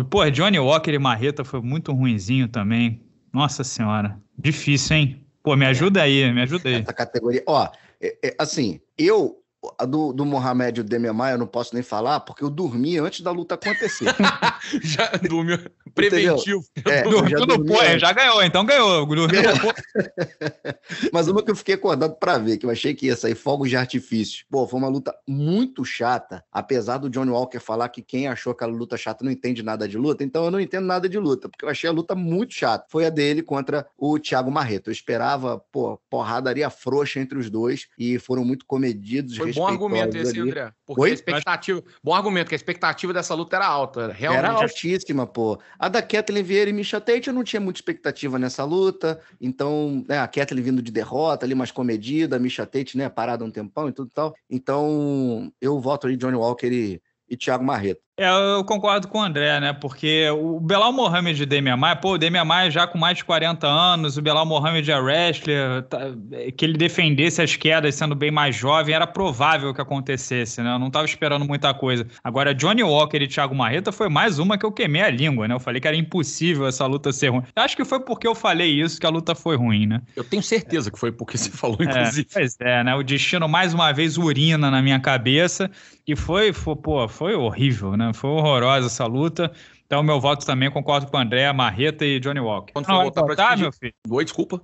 Pô, Johnny Walker e Marreta foi muito ruinzinho também. Nossa senhora, difícil, hein? Pô, me é. ajuda aí, me ajuda aí. Essa categoria. Ó, é, é, assim, eu a do, do Mohamed e o Demian Maia eu não posso nem falar, porque eu dormi antes da luta acontecer. já dormiu. Preventivo. É, já, dormi pô, é, já ganhou, então ganhou. É. Mas uma que eu fiquei acordado para ver, que eu achei que ia sair fogos de artifício. Pô, foi uma luta muito chata, apesar do Johnny Walker falar que quem achou aquela luta chata não entende nada de luta, então eu não entendo nada de luta, porque eu achei a luta muito chata. Foi a dele contra o Thiago Marreto. Eu esperava, pô, porradaria frouxa entre os dois e foram muito comedidos, foi Bom argumento esse, ali. André. Porque Oi? a expectativa. Bom argumento, que a expectativa dessa luta era alta. Realmente. Era altíssima, pô. A da Kathleen Vieira e Misha Tate, eu não tinha muita expectativa nessa luta. Então, né, a Kathleen vindo de derrota ali, mais comedida, a Misha Tate, né, parada um tempão e tudo e tal. Então, eu voto aí Johnny Walker e, e Thiago Marreto. É, eu concordo com o André, né? Porque o Belal Mohamed e Demian Maia, pô, o Demian Maia já com mais de 40 anos, o Belal Mohamed é wrestler, tá, é, que ele defendesse as quedas sendo bem mais jovem, era provável que acontecesse, né? Eu não estava esperando muita coisa. Agora, Johnny Walker e Thiago Marreta foi mais uma que eu queimei a língua, né? Eu falei que era impossível essa luta ser ruim. Eu acho que foi porque eu falei isso que a luta foi ruim, né? Eu tenho certeza que foi porque você falou, é, inclusive. É, pois é, né? O destino mais uma vez urina na minha cabeça e foi, foi pô, foi horrível, né? né? Foi horrorosa essa luta. Então, meu voto também concordo com o André, Marreta e Johnny Walker. Quando for não, votar, votar meu filho? Oi, desculpa.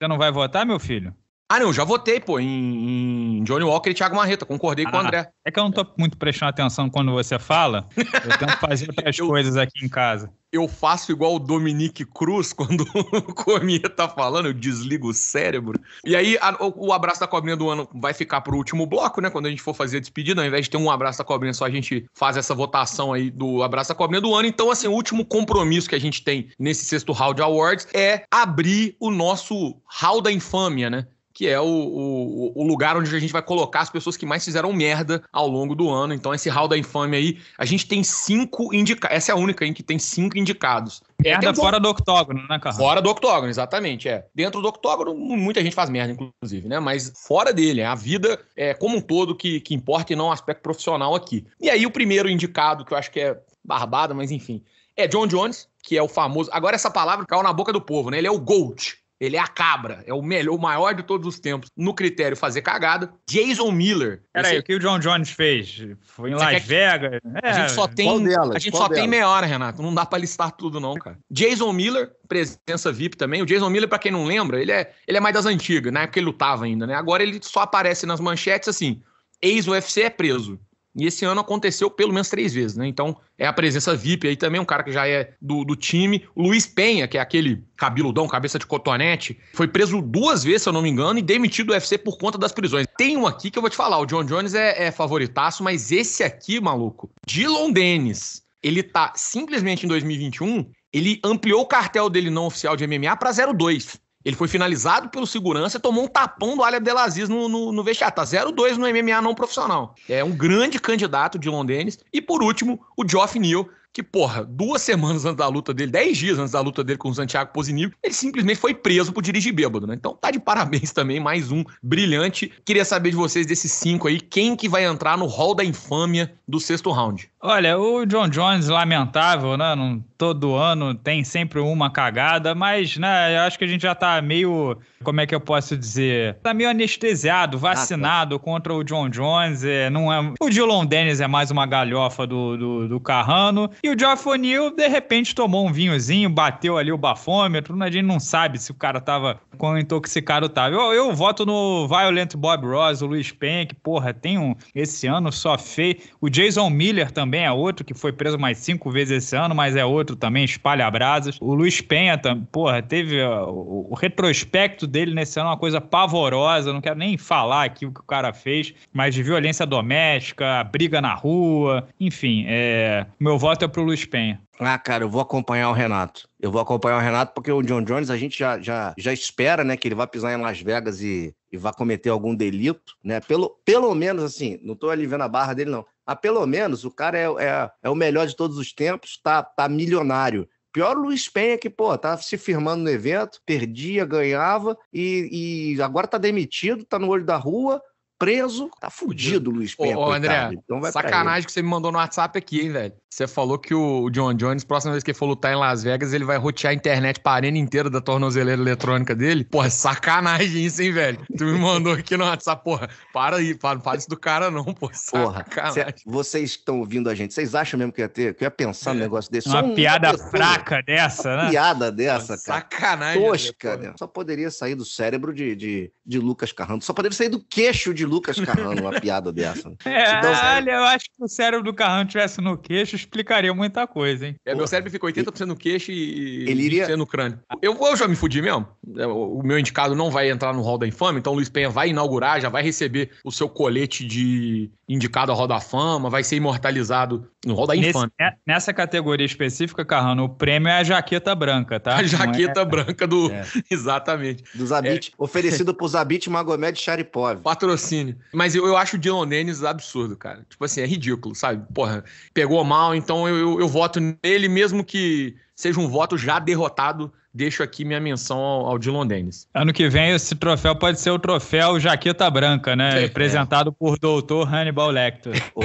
Você não vai votar, meu filho? Ah, não, já votei, pô, em, em Johnny Walker e Thiago Marreta, concordei ah, com o ah, André. É que eu não tô muito prestando atenção quando você fala, eu tento fazer outras eu, coisas aqui em casa. Eu faço igual o Dominique Cruz quando o Cominha tá falando, eu desligo o cérebro. E aí a, o, o, abraço da cobrinha do ano vai ficar pro último bloco, né, quando a gente for fazer a despedida, ao invés de ter um abraço da cobrinha só, a gente faz essa votação aí do abraço da cobrinha do ano. Então, assim, o último compromisso que a gente tem nesse sexto round awards é abrir o nosso hall da infâmia, né? que é o, o, o, lugar onde a gente vai colocar as pessoas que mais fizeram merda ao longo do ano. Então, esse hall da infame aí, a gente tem cinco indicados. Essa é a única em que tem cinco indicados. É, merda um... fora do octógono, né, cara? Fora do octógono, exatamente, é. Dentro do octógono, muita gente faz merda, inclusive, né? Mas fora dele, é a vida é, como um todo que, que importa e não o um aspecto profissional aqui. E aí, o primeiro indicado, que eu acho que é barbada, mas enfim, é John Jones, que é o famoso. Agora, essa palavra caiu na boca do povo, né? Ele é o GOAT ele é a cabra, é o melhor, o maior de todos os tempos no critério fazer cagada. Jason Miller. Peraí, o que o John Jones fez? Foi em Você Las Vegas? É. A gente é. só tem, a gente só tem meia hora, Renato. Não dá para listar tudo não, cara. Jason Miller, presença VIP também. O Jason Miller, para quem não lembra, ele é, ele é mais das antigas, na né? época ele lutava ainda, né? Agora ele só aparece nas manchetes assim: ex-UFC é preso. E esse ano aconteceu pelo menos três vezes, né? Então é a presença VIP aí também, um cara que já é do, do time. O Luiz Penha, que é aquele cabeludão, cabeça de cotonete, foi preso duas vezes, se eu não me engano, e demitido do UFC por conta das prisões. Tem um aqui que eu vou te falar, o John Jones é, é favoritaço, mas esse aqui, maluco, Dylan Dennis, ele tá simplesmente em 2021, ele ampliou o cartel dele não oficial de MMA para 02. Ele foi finalizado pelo segurança e tomou um tapão do Alia Delaziz no, no, no vestiário. Tá 0-2 no MMA não profissional. É um grande candidato de Dennis. E por último, o Geoff Neal, que, porra, duas semanas antes da luta dele, dez dias antes da luta dele com o Santiago Pozinil, ele simplesmente foi preso por dirigir bêbado, né? Então tá de parabéns também, mais um brilhante. Queria saber de vocês, desses cinco aí, quem que vai entrar no hall da infâmia do sexto round? Olha, o John Jones, lamentável, né? Não todo ano tem sempre uma cagada, mas, né, eu acho que a gente já tá meio, como é que eu posso dizer? Tá meio anestesiado, vacinado ah, tá. contra o John Jones. É, não é... O Dillon Dennis é mais uma galhofa do, do, do Carrano. E o Geoff O'Neill, de repente, tomou um vinhozinho, bateu ali o bafômetro. Né, a gente não sabe se o cara tava, quão intoxicado tava. Eu, eu voto no Violent Bob Ross, o Luiz Penck, porra, tem um... Esse ano só feio. O Jason Miller também é outro que foi preso mais cinco vezes esse ano, mas é outro outro também, Espalha Brasas. O Luiz Penha, porra, teve uh, o, retrospecto dele nesse né, ano uma coisa pavorosa, não quero nem falar aqui o que o cara fez, mas de violência doméstica, briga na rua, enfim, é, meu voto é pro Luiz Penha. Ah, cara, eu vou acompanhar o Renato. Eu vou acompanhar o Renato porque o John Jones a gente já, já, já espera, né, que ele vá pisar em Las Vegas e, e vá cometer algum delito, né? Pelo, pelo menos assim, não estou aliviando a barra dele não, ah, pelo menos o cara é, é, é o melhor de todos os tempos, tá, tá milionário. Pior o Luiz Penha, que, pô, tá se firmando no evento, perdia, ganhava, e, e agora tá demitido, tá no olho da rua, preso, tá fudido o Luiz Pedro. Ô, ô André, então vai sacanagem que você me mandou no WhatsApp aqui, hein, velho? Você falou que o John Jones, próxima vez que ele for lutar em Las Vegas, ele vai rotear a internet para a arena inteira da tornozeleira eletrônica dele. Porra, sacanagem isso, hein, velho? Tu me mandou aqui no WhatsApp, porra, para aí, para, para isso do cara não, porra. Porra, cê, vocês estão ouvindo a gente, vocês acham mesmo que ia ter, que ia pensar é. um negócio desse? Uma, uma piada pessoa, fraca dessa, né? Uma piada dessa, cara. Sacanagem. Né, Tosca, né? Só poderia sair do cérebro de, de, de Lucas Carrando, só poderia sair do queixo de de Lucas Carrano uma piada dessa. Né? É, então, Olha, eu acho que se o cérebro do Carrano tivesse no queixo, explicaria muita coisa, hein? É, meu cérebro fica 80% no queixo e ele iria... no crânio. Eu, vou já me fudi mesmo. É, o meu indicado não vai entrar no Hall da Infame, então o Luiz Penha vai inaugurar, já vai receber o seu colete de indicado ao Hall da Fama, vai ser imortalizado no Hall da Infame. Nesse, né, nessa categoria específica, Carrano, o prêmio é a jaqueta branca, tá? A é jaqueta é... branca do... É. Exatamente. Do Zabit. É. Oferecido por Zabit Magomed Sharipov. Patrocínio raciocínio. Mas eu, eu acho o Dylan Dennis absurdo, cara. Tipo assim, é ridículo, sabe? Porra, pegou mal, então eu, eu, eu voto nele, mesmo que seja um voto já derrotado deixo aqui minha menção ao, ao Dylan Dennis. Ano que vem esse troféu pode ser o troféu Jaqueta Branca, né? É, Representado é. por Doutor Hannibal Lecter. Ou,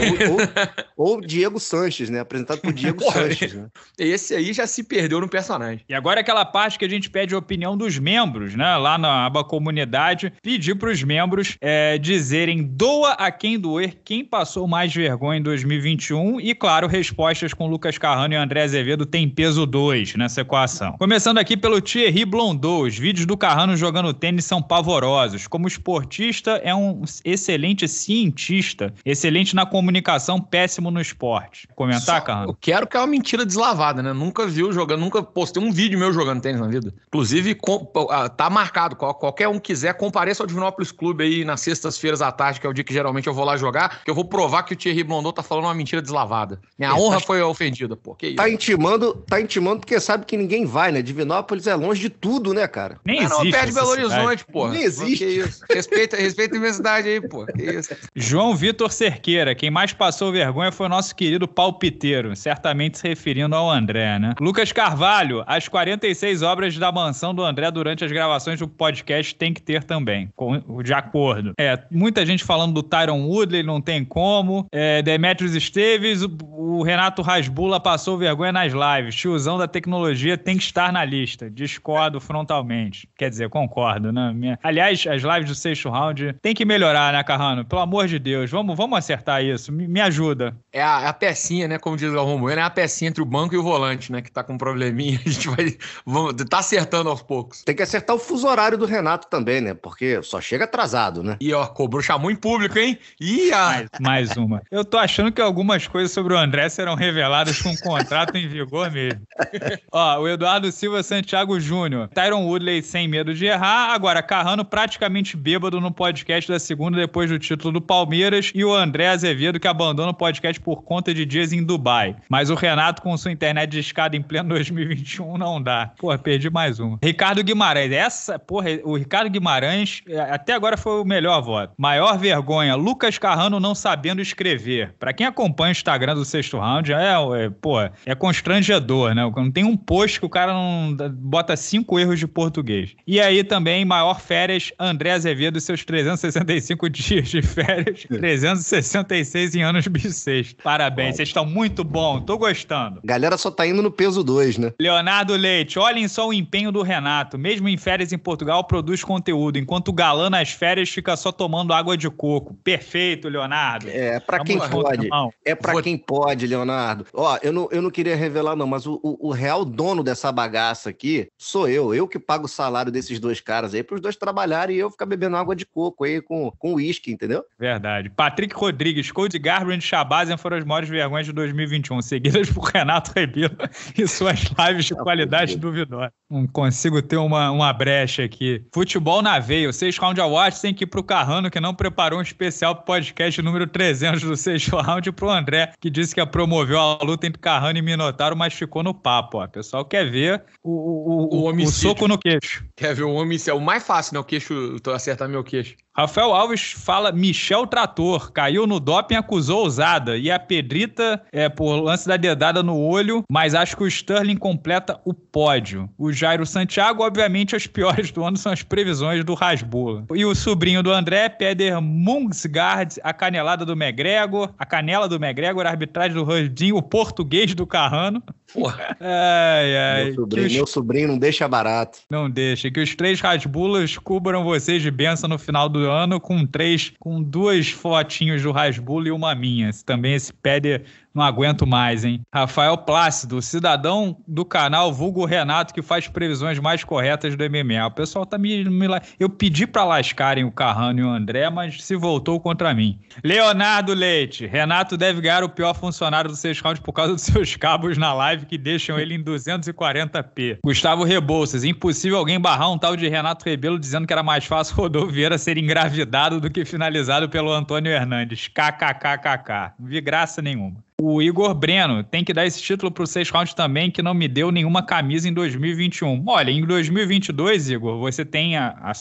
ou, ou, Diego Sanches, né? Apresentado por Diego Porra, Sanches. Né? Esse aí já se perdeu no personagem. E agora aquela parte que a gente pede a opinião dos membros, né? Lá na aba comunidade, pedir para os membros é, dizerem doa a quem doer quem passou mais vergonha em 2021 e, claro, respostas com Lucas Carrano e André Azevedo tem peso 2 nessa equação. Começando aqui pelo Thierry Blondot. Os vídeos do Carrano jogando tênis são pavorosos. Como esportista, é um excelente cientista, excelente na comunicação, péssimo no esporte. Comentar, Só, Carrano? Eu quero que é uma mentira deslavada, né? Nunca viu jogando, nunca postei um vídeo meu jogando tênis na vida. Inclusive, com, ah, tá marcado. Qualquer um quiser, compareça ao Divinópolis Clube aí nas sextas-feiras à tarde, que é o dia que geralmente eu vou lá jogar, que eu vou provar que o Thierry Blondot tá falando uma mentira deslavada. Minha é, honra tá... foi ofendida, pô. Que tá isso? Tá intimando, tá intimando porque sabe que ninguém vai, né? Divinópolis Florianópolis é longe de tudo, né, cara? Nem ah, existe. Não, perde Belo Horizonte, pô. Nem existe. Pô, isso? Respeita, respeita a universidade aí, pô. Que isso. João Vitor Cerqueira, quem mais passou vergonha foi o nosso querido palpiteiro, certamente se referindo ao André, né? Lucas Carvalho, as 46 obras da mansão do André durante as gravações do podcast tem que ter também, com, de acordo. É, muita gente falando do Tyron Woodley, não tem como. É, Esteves, o, o Renato Rasbula passou vergonha nas lives. Tiozão da tecnologia tem que estar na lista. Discordo frontalmente. Quer dizer, concordo, né? Minha... Aliás, as lives do sexto round tem que melhorar, né, Carrano? Pelo amor de Deus, vamos, vamos acertar isso. Me, me ajuda. É a, é a, pecinha, né? Como diz o Romulo, é a pecinha entre o banco e o volante, né? Que tá com um probleminha. A gente vai. Vamos, tá acertando aos poucos. Tem que acertar o fuso horário do Renato também, né? Porque só chega atrasado, né? E ó, cobrou chamu em público, hein? Ih, a... mais, mais uma. Eu tô achando que algumas coisas sobre o André serão reveladas com um contrato em vigor mesmo. ó, o Eduardo Silva Santos Thiago Júnior. Tyron Woodley sem medo de errar. Agora, Carrano praticamente bêbado no podcast da segunda depois do título do Palmeiras. E o André Azevedo que abandona o podcast por conta de dias em Dubai. Mas o Renato com sua internet de escada em pleno 2021 não dá. Pô, perdi mais um. Ricardo Guimarães. Essa, porra, o Ricardo Guimarães é, até agora foi o melhor voto. Maior vergonha. Lucas Carrano não sabendo escrever. Para quem acompanha o Instagram do sexto round, é, é, pô, é constrangedor, né? Não tem um post que o cara não bota cinco erros de português. E aí também, maior férias, André Azevedo, seus 365 dias de férias, 366 é. em anos bissextos. Parabéns, vocês estão muito bom, tô gostando. Galera só tá indo no peso 2, né? Leonardo Leite, olhem só o empenho do Renato. Mesmo em férias em Portugal, produz conteúdo, enquanto o galã nas férias fica só tomando água de coco. Perfeito, Leonardo. É, para quem pode. É para Vou... quem pode, Leonardo. Ó, eu não, eu não queria revelar, não, mas o, o, o real dono dessa bagaça aqui sou eu, eu que pago o salário desses dois caras aí para os dois trabalharem e eu ficar bebendo água de coco aí com uísque, entendeu? Verdade. Patrick Rodrigues, Cody Garbrandt e Shabazian foram as maiores vergonhas de 2021, seguidas por Renato Rebelo e suas lives de qualidade duvidosa. Não consigo ter uma, uma brecha aqui. Futebol na veia, o 6 Round Awards tem que ir pro Carrano, que não preparou um especial podcast número 300 do seis Round, e pro André, que disse que promoveu a luta entre Carrano e Minotauro, mas ficou no papo. Ó. O pessoal quer ver o, o, o, o, o soco no queixo. Quer ver o homem é O mais fácil, né? O queixo, acertar meu queixo. Rafael Alves fala Michel Trator, caiu no doping, acusou ousada. E a Pedrita é por lance da dedada no olho, mas acho que o Sterling completa o pódio. O Jairo Santiago, obviamente, as piores do ano são as previsões do rasbula. E o sobrinho do André, Peder Mungsgaard, a canelada do McGregor, a canela do McGregor, a arbitragem do Randinho, o português do Carrano. Porra. Ai, ai. Meu sobrinho, os... meu sobrinho não deixa barato. Não deixa. Que os três Rasbulas cubram vocês de benção no final do ano com três, com duas fotinhos do Rasbulo e uma minha. Também esse pé de não aguento mais, hein? Rafael Plácido, cidadão do canal Vulgo Renato, que faz previsões mais corretas do MMA. O pessoal tá me. me eu pedi para lascarem o Carrano e o André, mas se voltou contra mim. Leonardo Leite, Renato deve ganhar o pior funcionário do seis rounds por causa dos seus cabos na live que deixam ele em 240p. Gustavo Rebouças, impossível alguém barrar um tal de Renato Rebelo dizendo que era mais fácil Vieira ser engravidado do que finalizado pelo Antônio Hernandes. KKKKK. Não vi graça nenhuma. O Igor Breno tem que dar esse título para o seis round também, que não me deu nenhuma camisa em 2021. Olha, em 2022, Igor, você tem a, a,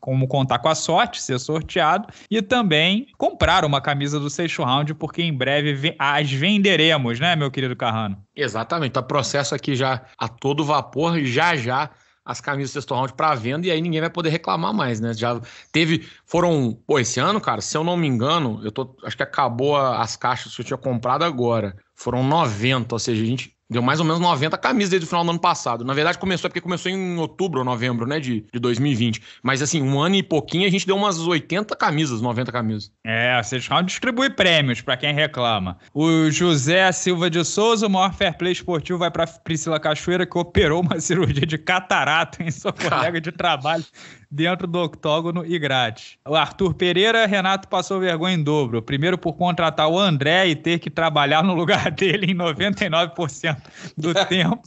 como contar com a sorte, ser sorteado e também comprar uma camisa do sexto round, porque em breve as venderemos, né, meu querido Carrano? Exatamente. Está processo aqui já a todo vapor, já já as camisas do sexto round para venda e aí ninguém vai poder reclamar mais, né? Já teve, foram, pô, esse ano, cara, se eu não me engano, eu tô, acho que acabou as caixas que eu tinha comprado agora. Foram 90, ou seja, a gente Deu mais ou menos 90 camisas desde o final do ano passado. Na verdade, começou é porque começou em outubro ou novembro, né, de, de 2020. Mas assim, um ano e pouquinho a gente deu umas 80 camisas, 90 camisas. É, vocês vão distribuir prêmios para quem reclama. O José Silva de Souza, o maior fair play esportivo, vai para Priscila Cachoeira, que operou uma cirurgia de catarata em sua colega de trabalho dentro do octógono e grátis. O Arthur Pereira, Renato passou vergonha em dobro. Primeiro por contratar o André e ter que trabalhar no lugar dele em 99% do tempo.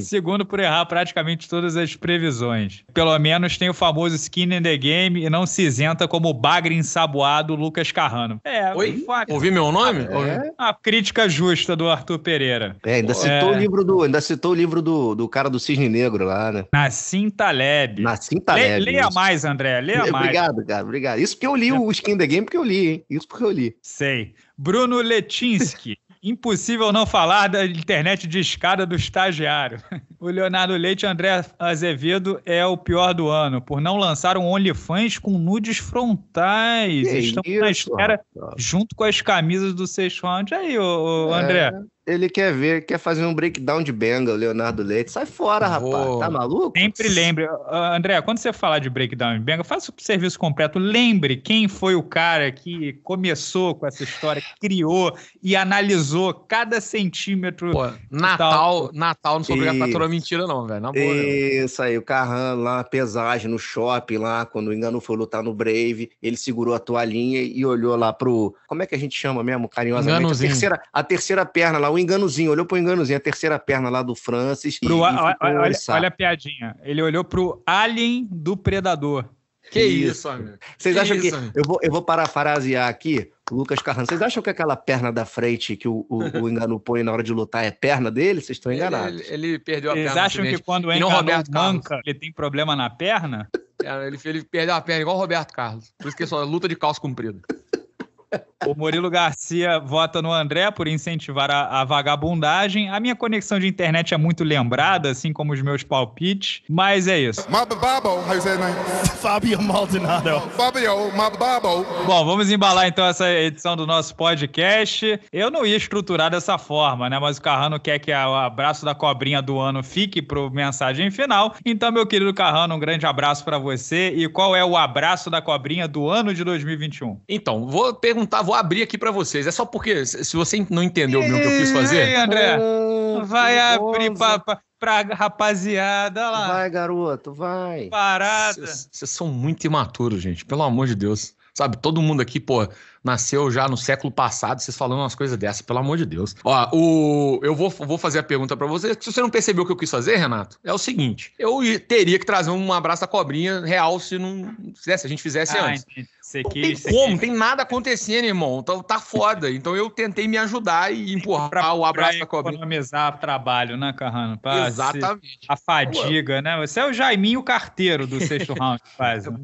Segundo por errar praticamente todas as previsões. Pelo menos tem o famoso skin in the game e não se isenta como o bagre ensaboado Lucas Carrano. É, Oi? Fato. Ouvi meu nome? É. A crítica justa do Arthur Pereira. É, ainda é. citou é. o livro do, ainda citou o livro do, do cara do Cisne Negro lá, né? Nassim Taleb. Nassim Taleb. Le, a mais, André, lê a mais. Obrigado, cara, obrigado. Isso porque eu li o Skin the Game, porque eu li, hein? Isso porque eu li. Sei. Bruno Letinski. Impossível não falar da internet de escada do estagiário. O Leonardo Leite André Azevedo é o pior do ano, por não lançar um OnlyFans com nudes frontais. Que Estamos isso, na espera, junto com as camisas do Seixound. Aí, ô, é. André, é... Ele quer ver, quer fazer um breakdown de Bengal, Leonardo Leite. Sai fora, rapaz. Oh, tá maluco? Sempre lembre. Uh, ah, André, quando você falar de breakdown de Bengal, faça o serviço completo. Lembre quem foi o cara que começou com essa história, criou e analisou cada centímetro. Pô, Natal, Natal não sou obrigado a mentira, não, velho. Na né? Isso aí, o Carran lá, pesagem no shopping lá, quando o engano foi lutar no Brave, ele segurou a toalhinha e olhou lá pro. Como é que a gente chama mesmo, carinhosamente? A terceira, a terceira perna lá o enganozinho, olhou pro enganozinho, a terceira perna lá do Francis. Pro, e, a, e olha, olha, a piadinha. Ele olhou pro Alien do Predador. Que, isso, isso, amigo. Vocês que acham isso, que. Amigo. Eu vou, eu vou parafrasear aqui Lucas Carrano. Vocês acham que aquela perna da frente que o, o, o Engano põe na hora de lutar é perna dele? Vocês estão enganados. Ele, ele, ele perdeu a Eles perna. Vocês acham que quando o Roberto manca, ele tem problema na perna? É, ele, ele perdeu a perna igual o Roberto Carlos. Por isso que é só luta de calço comprido. O Murilo Garcia vota no André por incentivar a, a, vagabundagem. A minha conexão de internet é muito lembrada, assim como os meus palpites, mas é isso. Mababo, Fábio Maldonado. Fábio Mababo. Bom, vamos embalar então essa edição do nosso podcast. Eu não ia estruturar dessa forma, né? Mas o Carrano quer que o abraço da cobrinha do ano fique pro mensagem final. Então, meu querido Carrano, um grande abraço para você. E qual é o abraço da cobrinha do ano de 2021? Então, vou perguntar perguntar, tá, vou abrir aqui para vocês. É só porque, se você não entendeu o que eu quis fazer. Ei, André, oh, vai abrir para pra rapaziada lá. Vai, garoto, vai. Parada. Vocês são muito imaturos, gente. Pelo amor de Deus. Sabe, todo mundo aqui, pô, nasceu já no século passado, vocês falando umas coisas dessas, pelo amor de Deus. Ó, o, eu vou, vou fazer a pergunta para você. Se você não percebeu o que eu quis fazer, Renato, é o seguinte: eu teria que trazer um abraço da cobrinha real se não se a gente fizesse ah, antes. Entendi não tem como, tem nada acontecendo, irmão. Então tá foda. Então eu tentei me ajudar e empurrar o abraço da cobra. economizar trabalho, né, Carrano? Pra Exatamente. A fadiga, né? Você é o Jaiminho carteiro do sexto round faz. Né?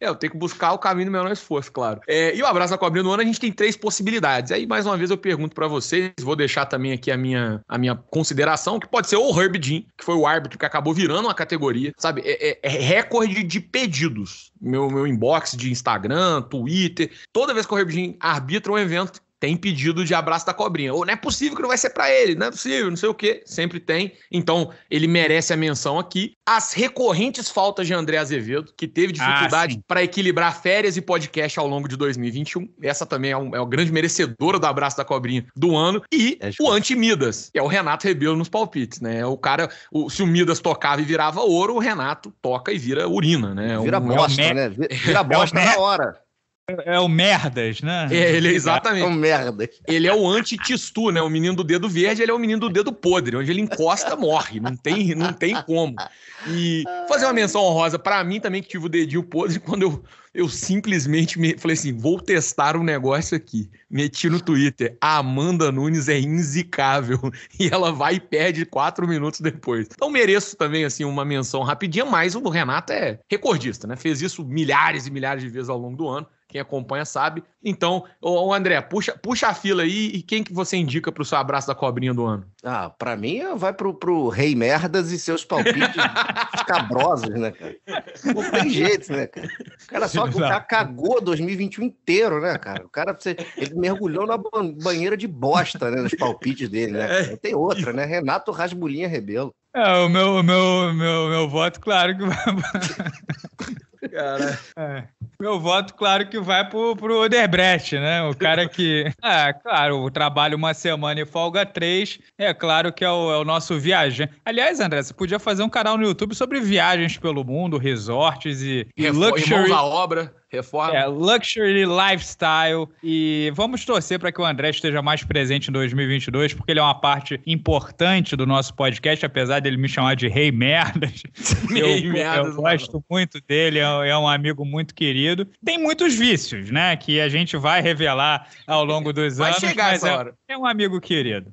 É, eu tenho que buscar o caminho do menor esforço, claro. É, e o abraço da cobrinha no ano, a gente tem três possibilidades. Aí, mais uma vez, eu pergunto para vocês, vou deixar também aqui a minha, a minha consideração, que pode ser o Herb Jean, que foi o árbitro que acabou virando uma categoria, sabe? É, é, é recorde de pedidos meu, meu inbox de Instagram, Twitter. Toda vez que o Rebjin arbitra um evento, tem pedido de abraço da cobrinha. Ou não é possível que não vai ser para ele, não é possível, não sei o quê. Sempre tem. Então, ele merece a menção aqui. As recorrentes faltas de André Azevedo, que teve ah, dificuldade ah, para equilibrar férias e podcast ao longo de 2021. Essa também é, um, é o grande merecedora do abraço da cobrinha do ano. E é o anti-Midas, que é o Renato Rebelo nos palpites, né? O cara, o, se o Midas tocava e virava ouro, o Renato toca e vira urina, né? Vira um, bosta, né? é o... né? Vira bosta na hora. É, é o Merdas, né? É, ele é exatamente. É o Merdas. Ele é o anti-Tistu, né? O menino do dedo verde, ele é o menino do dedo podre. Onde ele encosta, morre. Não tem, não tem como. E fazer uma menção honrosa para mim também, que tive o dedinho podre, quando eu, eu simplesmente me, falei assim, vou testar um negócio aqui. Meti no Twitter, a Amanda Nunes é inzicável. E ela vai e perde quatro minutos depois. Então mereço também, assim, uma menção rapidinha, mas o Renato é recordista, né? Fez isso milhares e milhares de vezes ao longo do ano quem acompanha sabe. Então, ô, André, puxa, puxa a fila aí e quem que você indica para o seu abraço da cobrinha do ano? Ah, para mim vai pro, pro Rei Merdas e seus palpites escabrosos, né, cara? Não tem jeito, né, cara? O cara só o cara cagou 2021 inteiro, né, cara? O cara ele mergulhou na banheira de bosta, né, nos palpites dele, né? Cara? Não tem outra, né? Renato Rasbulinha Rebelo. É, o meu, meu, meu, meu voto, claro que vai. Cara. É. Meu voto, claro, que vai pro, pro Oderbrecht, né? O cara que. Ah, claro, trabalho uma semana e folga três. É claro que é o, é o nosso viajante. Aliás, André, você podia fazer um canal no YouTube sobre viagens pelo mundo, resorts e. Refo luxury. Irmãos à obra. Reforma. É, luxury lifestyle. E vamos torcer para que o André esteja mais presente em 2022, porque ele é uma parte importante do nosso podcast, apesar dele me chamar de rei merdas. Rei eu, merdas, eu gosto mano. muito dele, é, é um amigo muito querido. Tem muitos vícios, né? Que a gente vai revelar ao longo dos vai anos. Vai chegar essa é, hora. É um amigo querido.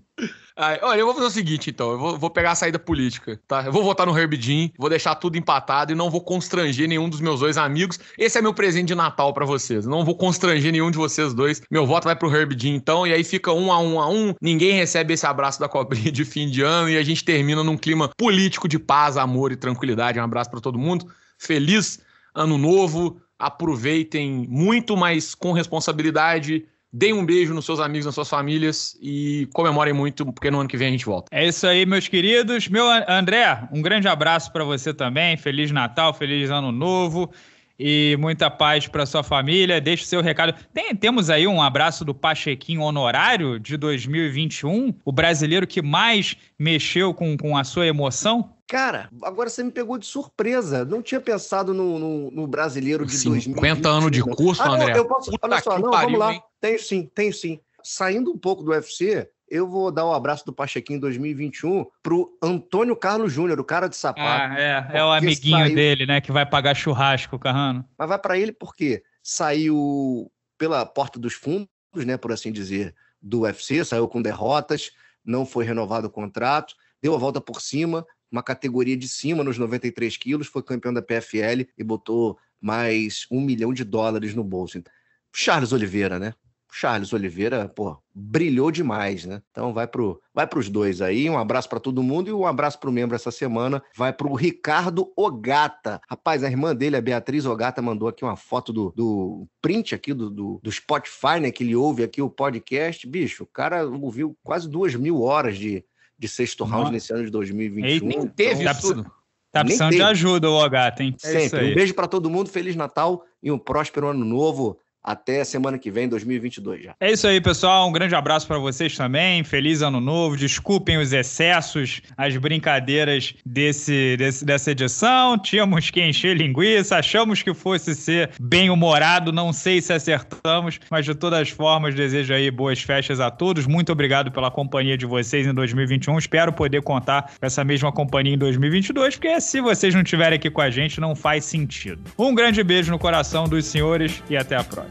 Ai, olha, eu vou fazer o seguinte, então. Eu vou, vou, pegar a saída política, tá? Eu vou votar no Herb Jean, vou deixar tudo empatado e não vou constranger nenhum dos meus dois amigos. Esse é meu presente de Natal para vocês. Não vou constranger nenhum de vocês dois. Meu voto vai pro Herb Jean, então. E aí fica um a um a um. Ninguém recebe esse abraço da cobrinha de fim de ano e a gente termina num clima político de paz, amor e tranquilidade. Um abraço para todo mundo. Feliz ano novo. Aproveitem muito, mas com responsabilidade Deem um beijo nos seus amigos, nas suas famílias e comemorem muito, porque no ano que vem a gente volta. É isso aí, meus queridos. Meu André, um grande abraço para você também. Feliz Natal, feliz Ano Novo e muita paz para sua família. Deixe seu recado. Tem, temos aí um abraço do Pachequinho honorário de 2021, o brasileiro que mais mexeu com, com a sua emoção. Cara, agora você me pegou de surpresa. Não tinha pensado no, no, no brasileiro de 50 assim, 2020. anos de né? curso, ah, André. eu posso, olha só, não, pariu, vamos lá. Hein? Tenho sim, tenho sim. Saindo um pouco do UFC, eu vou dar o um abraço do Pachequinho em 2021 pro Antônio Carlos Júnior, o cara de sapato. Ah, é, é o amiguinho saiu... dele, né, que vai pagar churrasco, Carrano. Mas vai para ele porque saiu pela porta dos fundos, né, por assim dizer, do UFC, saiu com derrotas, não foi renovado o contrato, deu a volta por cima, uma categoria de cima nos 93 quilos, foi campeão da PFL e botou mais um milhão de dólares no bolso. Então, Charles Oliveira, né? Charles Oliveira, pô, brilhou demais, né? Então vai pro, vai pros dois aí, um abraço para todo mundo e um abraço pro membro essa semana, vai pro Ricardo Ogata. Rapaz, a irmã dele, a Beatriz Ogata, mandou aqui uma foto do, do print aqui do, do, do Spotify, né, que ele ouve aqui o podcast. Bicho, o cara ouviu quase duas mil horas de, de sexto round Nossa. nesse ano de 2021. nem então, teve então, isso tudo. Tá precisando de ajuda, o Gata, hein? É Sempre. um beijo para todo mundo, Feliz Natal e um próspero ano novo. Até semana que vem, 2022 já. É isso aí, pessoal. Um grande abraço para vocês também. Feliz ano novo. Desculpem os excessos, as brincadeiras desse, desse dessa edição. Tínhamos que encher linguiça. Achamos que fosse ser bem humorado. Não sei se acertamos, mas de todas as formas, desejo aí boas festas a todos. Muito obrigado pela companhia de vocês em 2021. Espero poder contar com essa mesma companhia em 2022, porque se vocês não estiverem aqui com a gente, não faz sentido. Um grande beijo no coração dos senhores e até a próxima.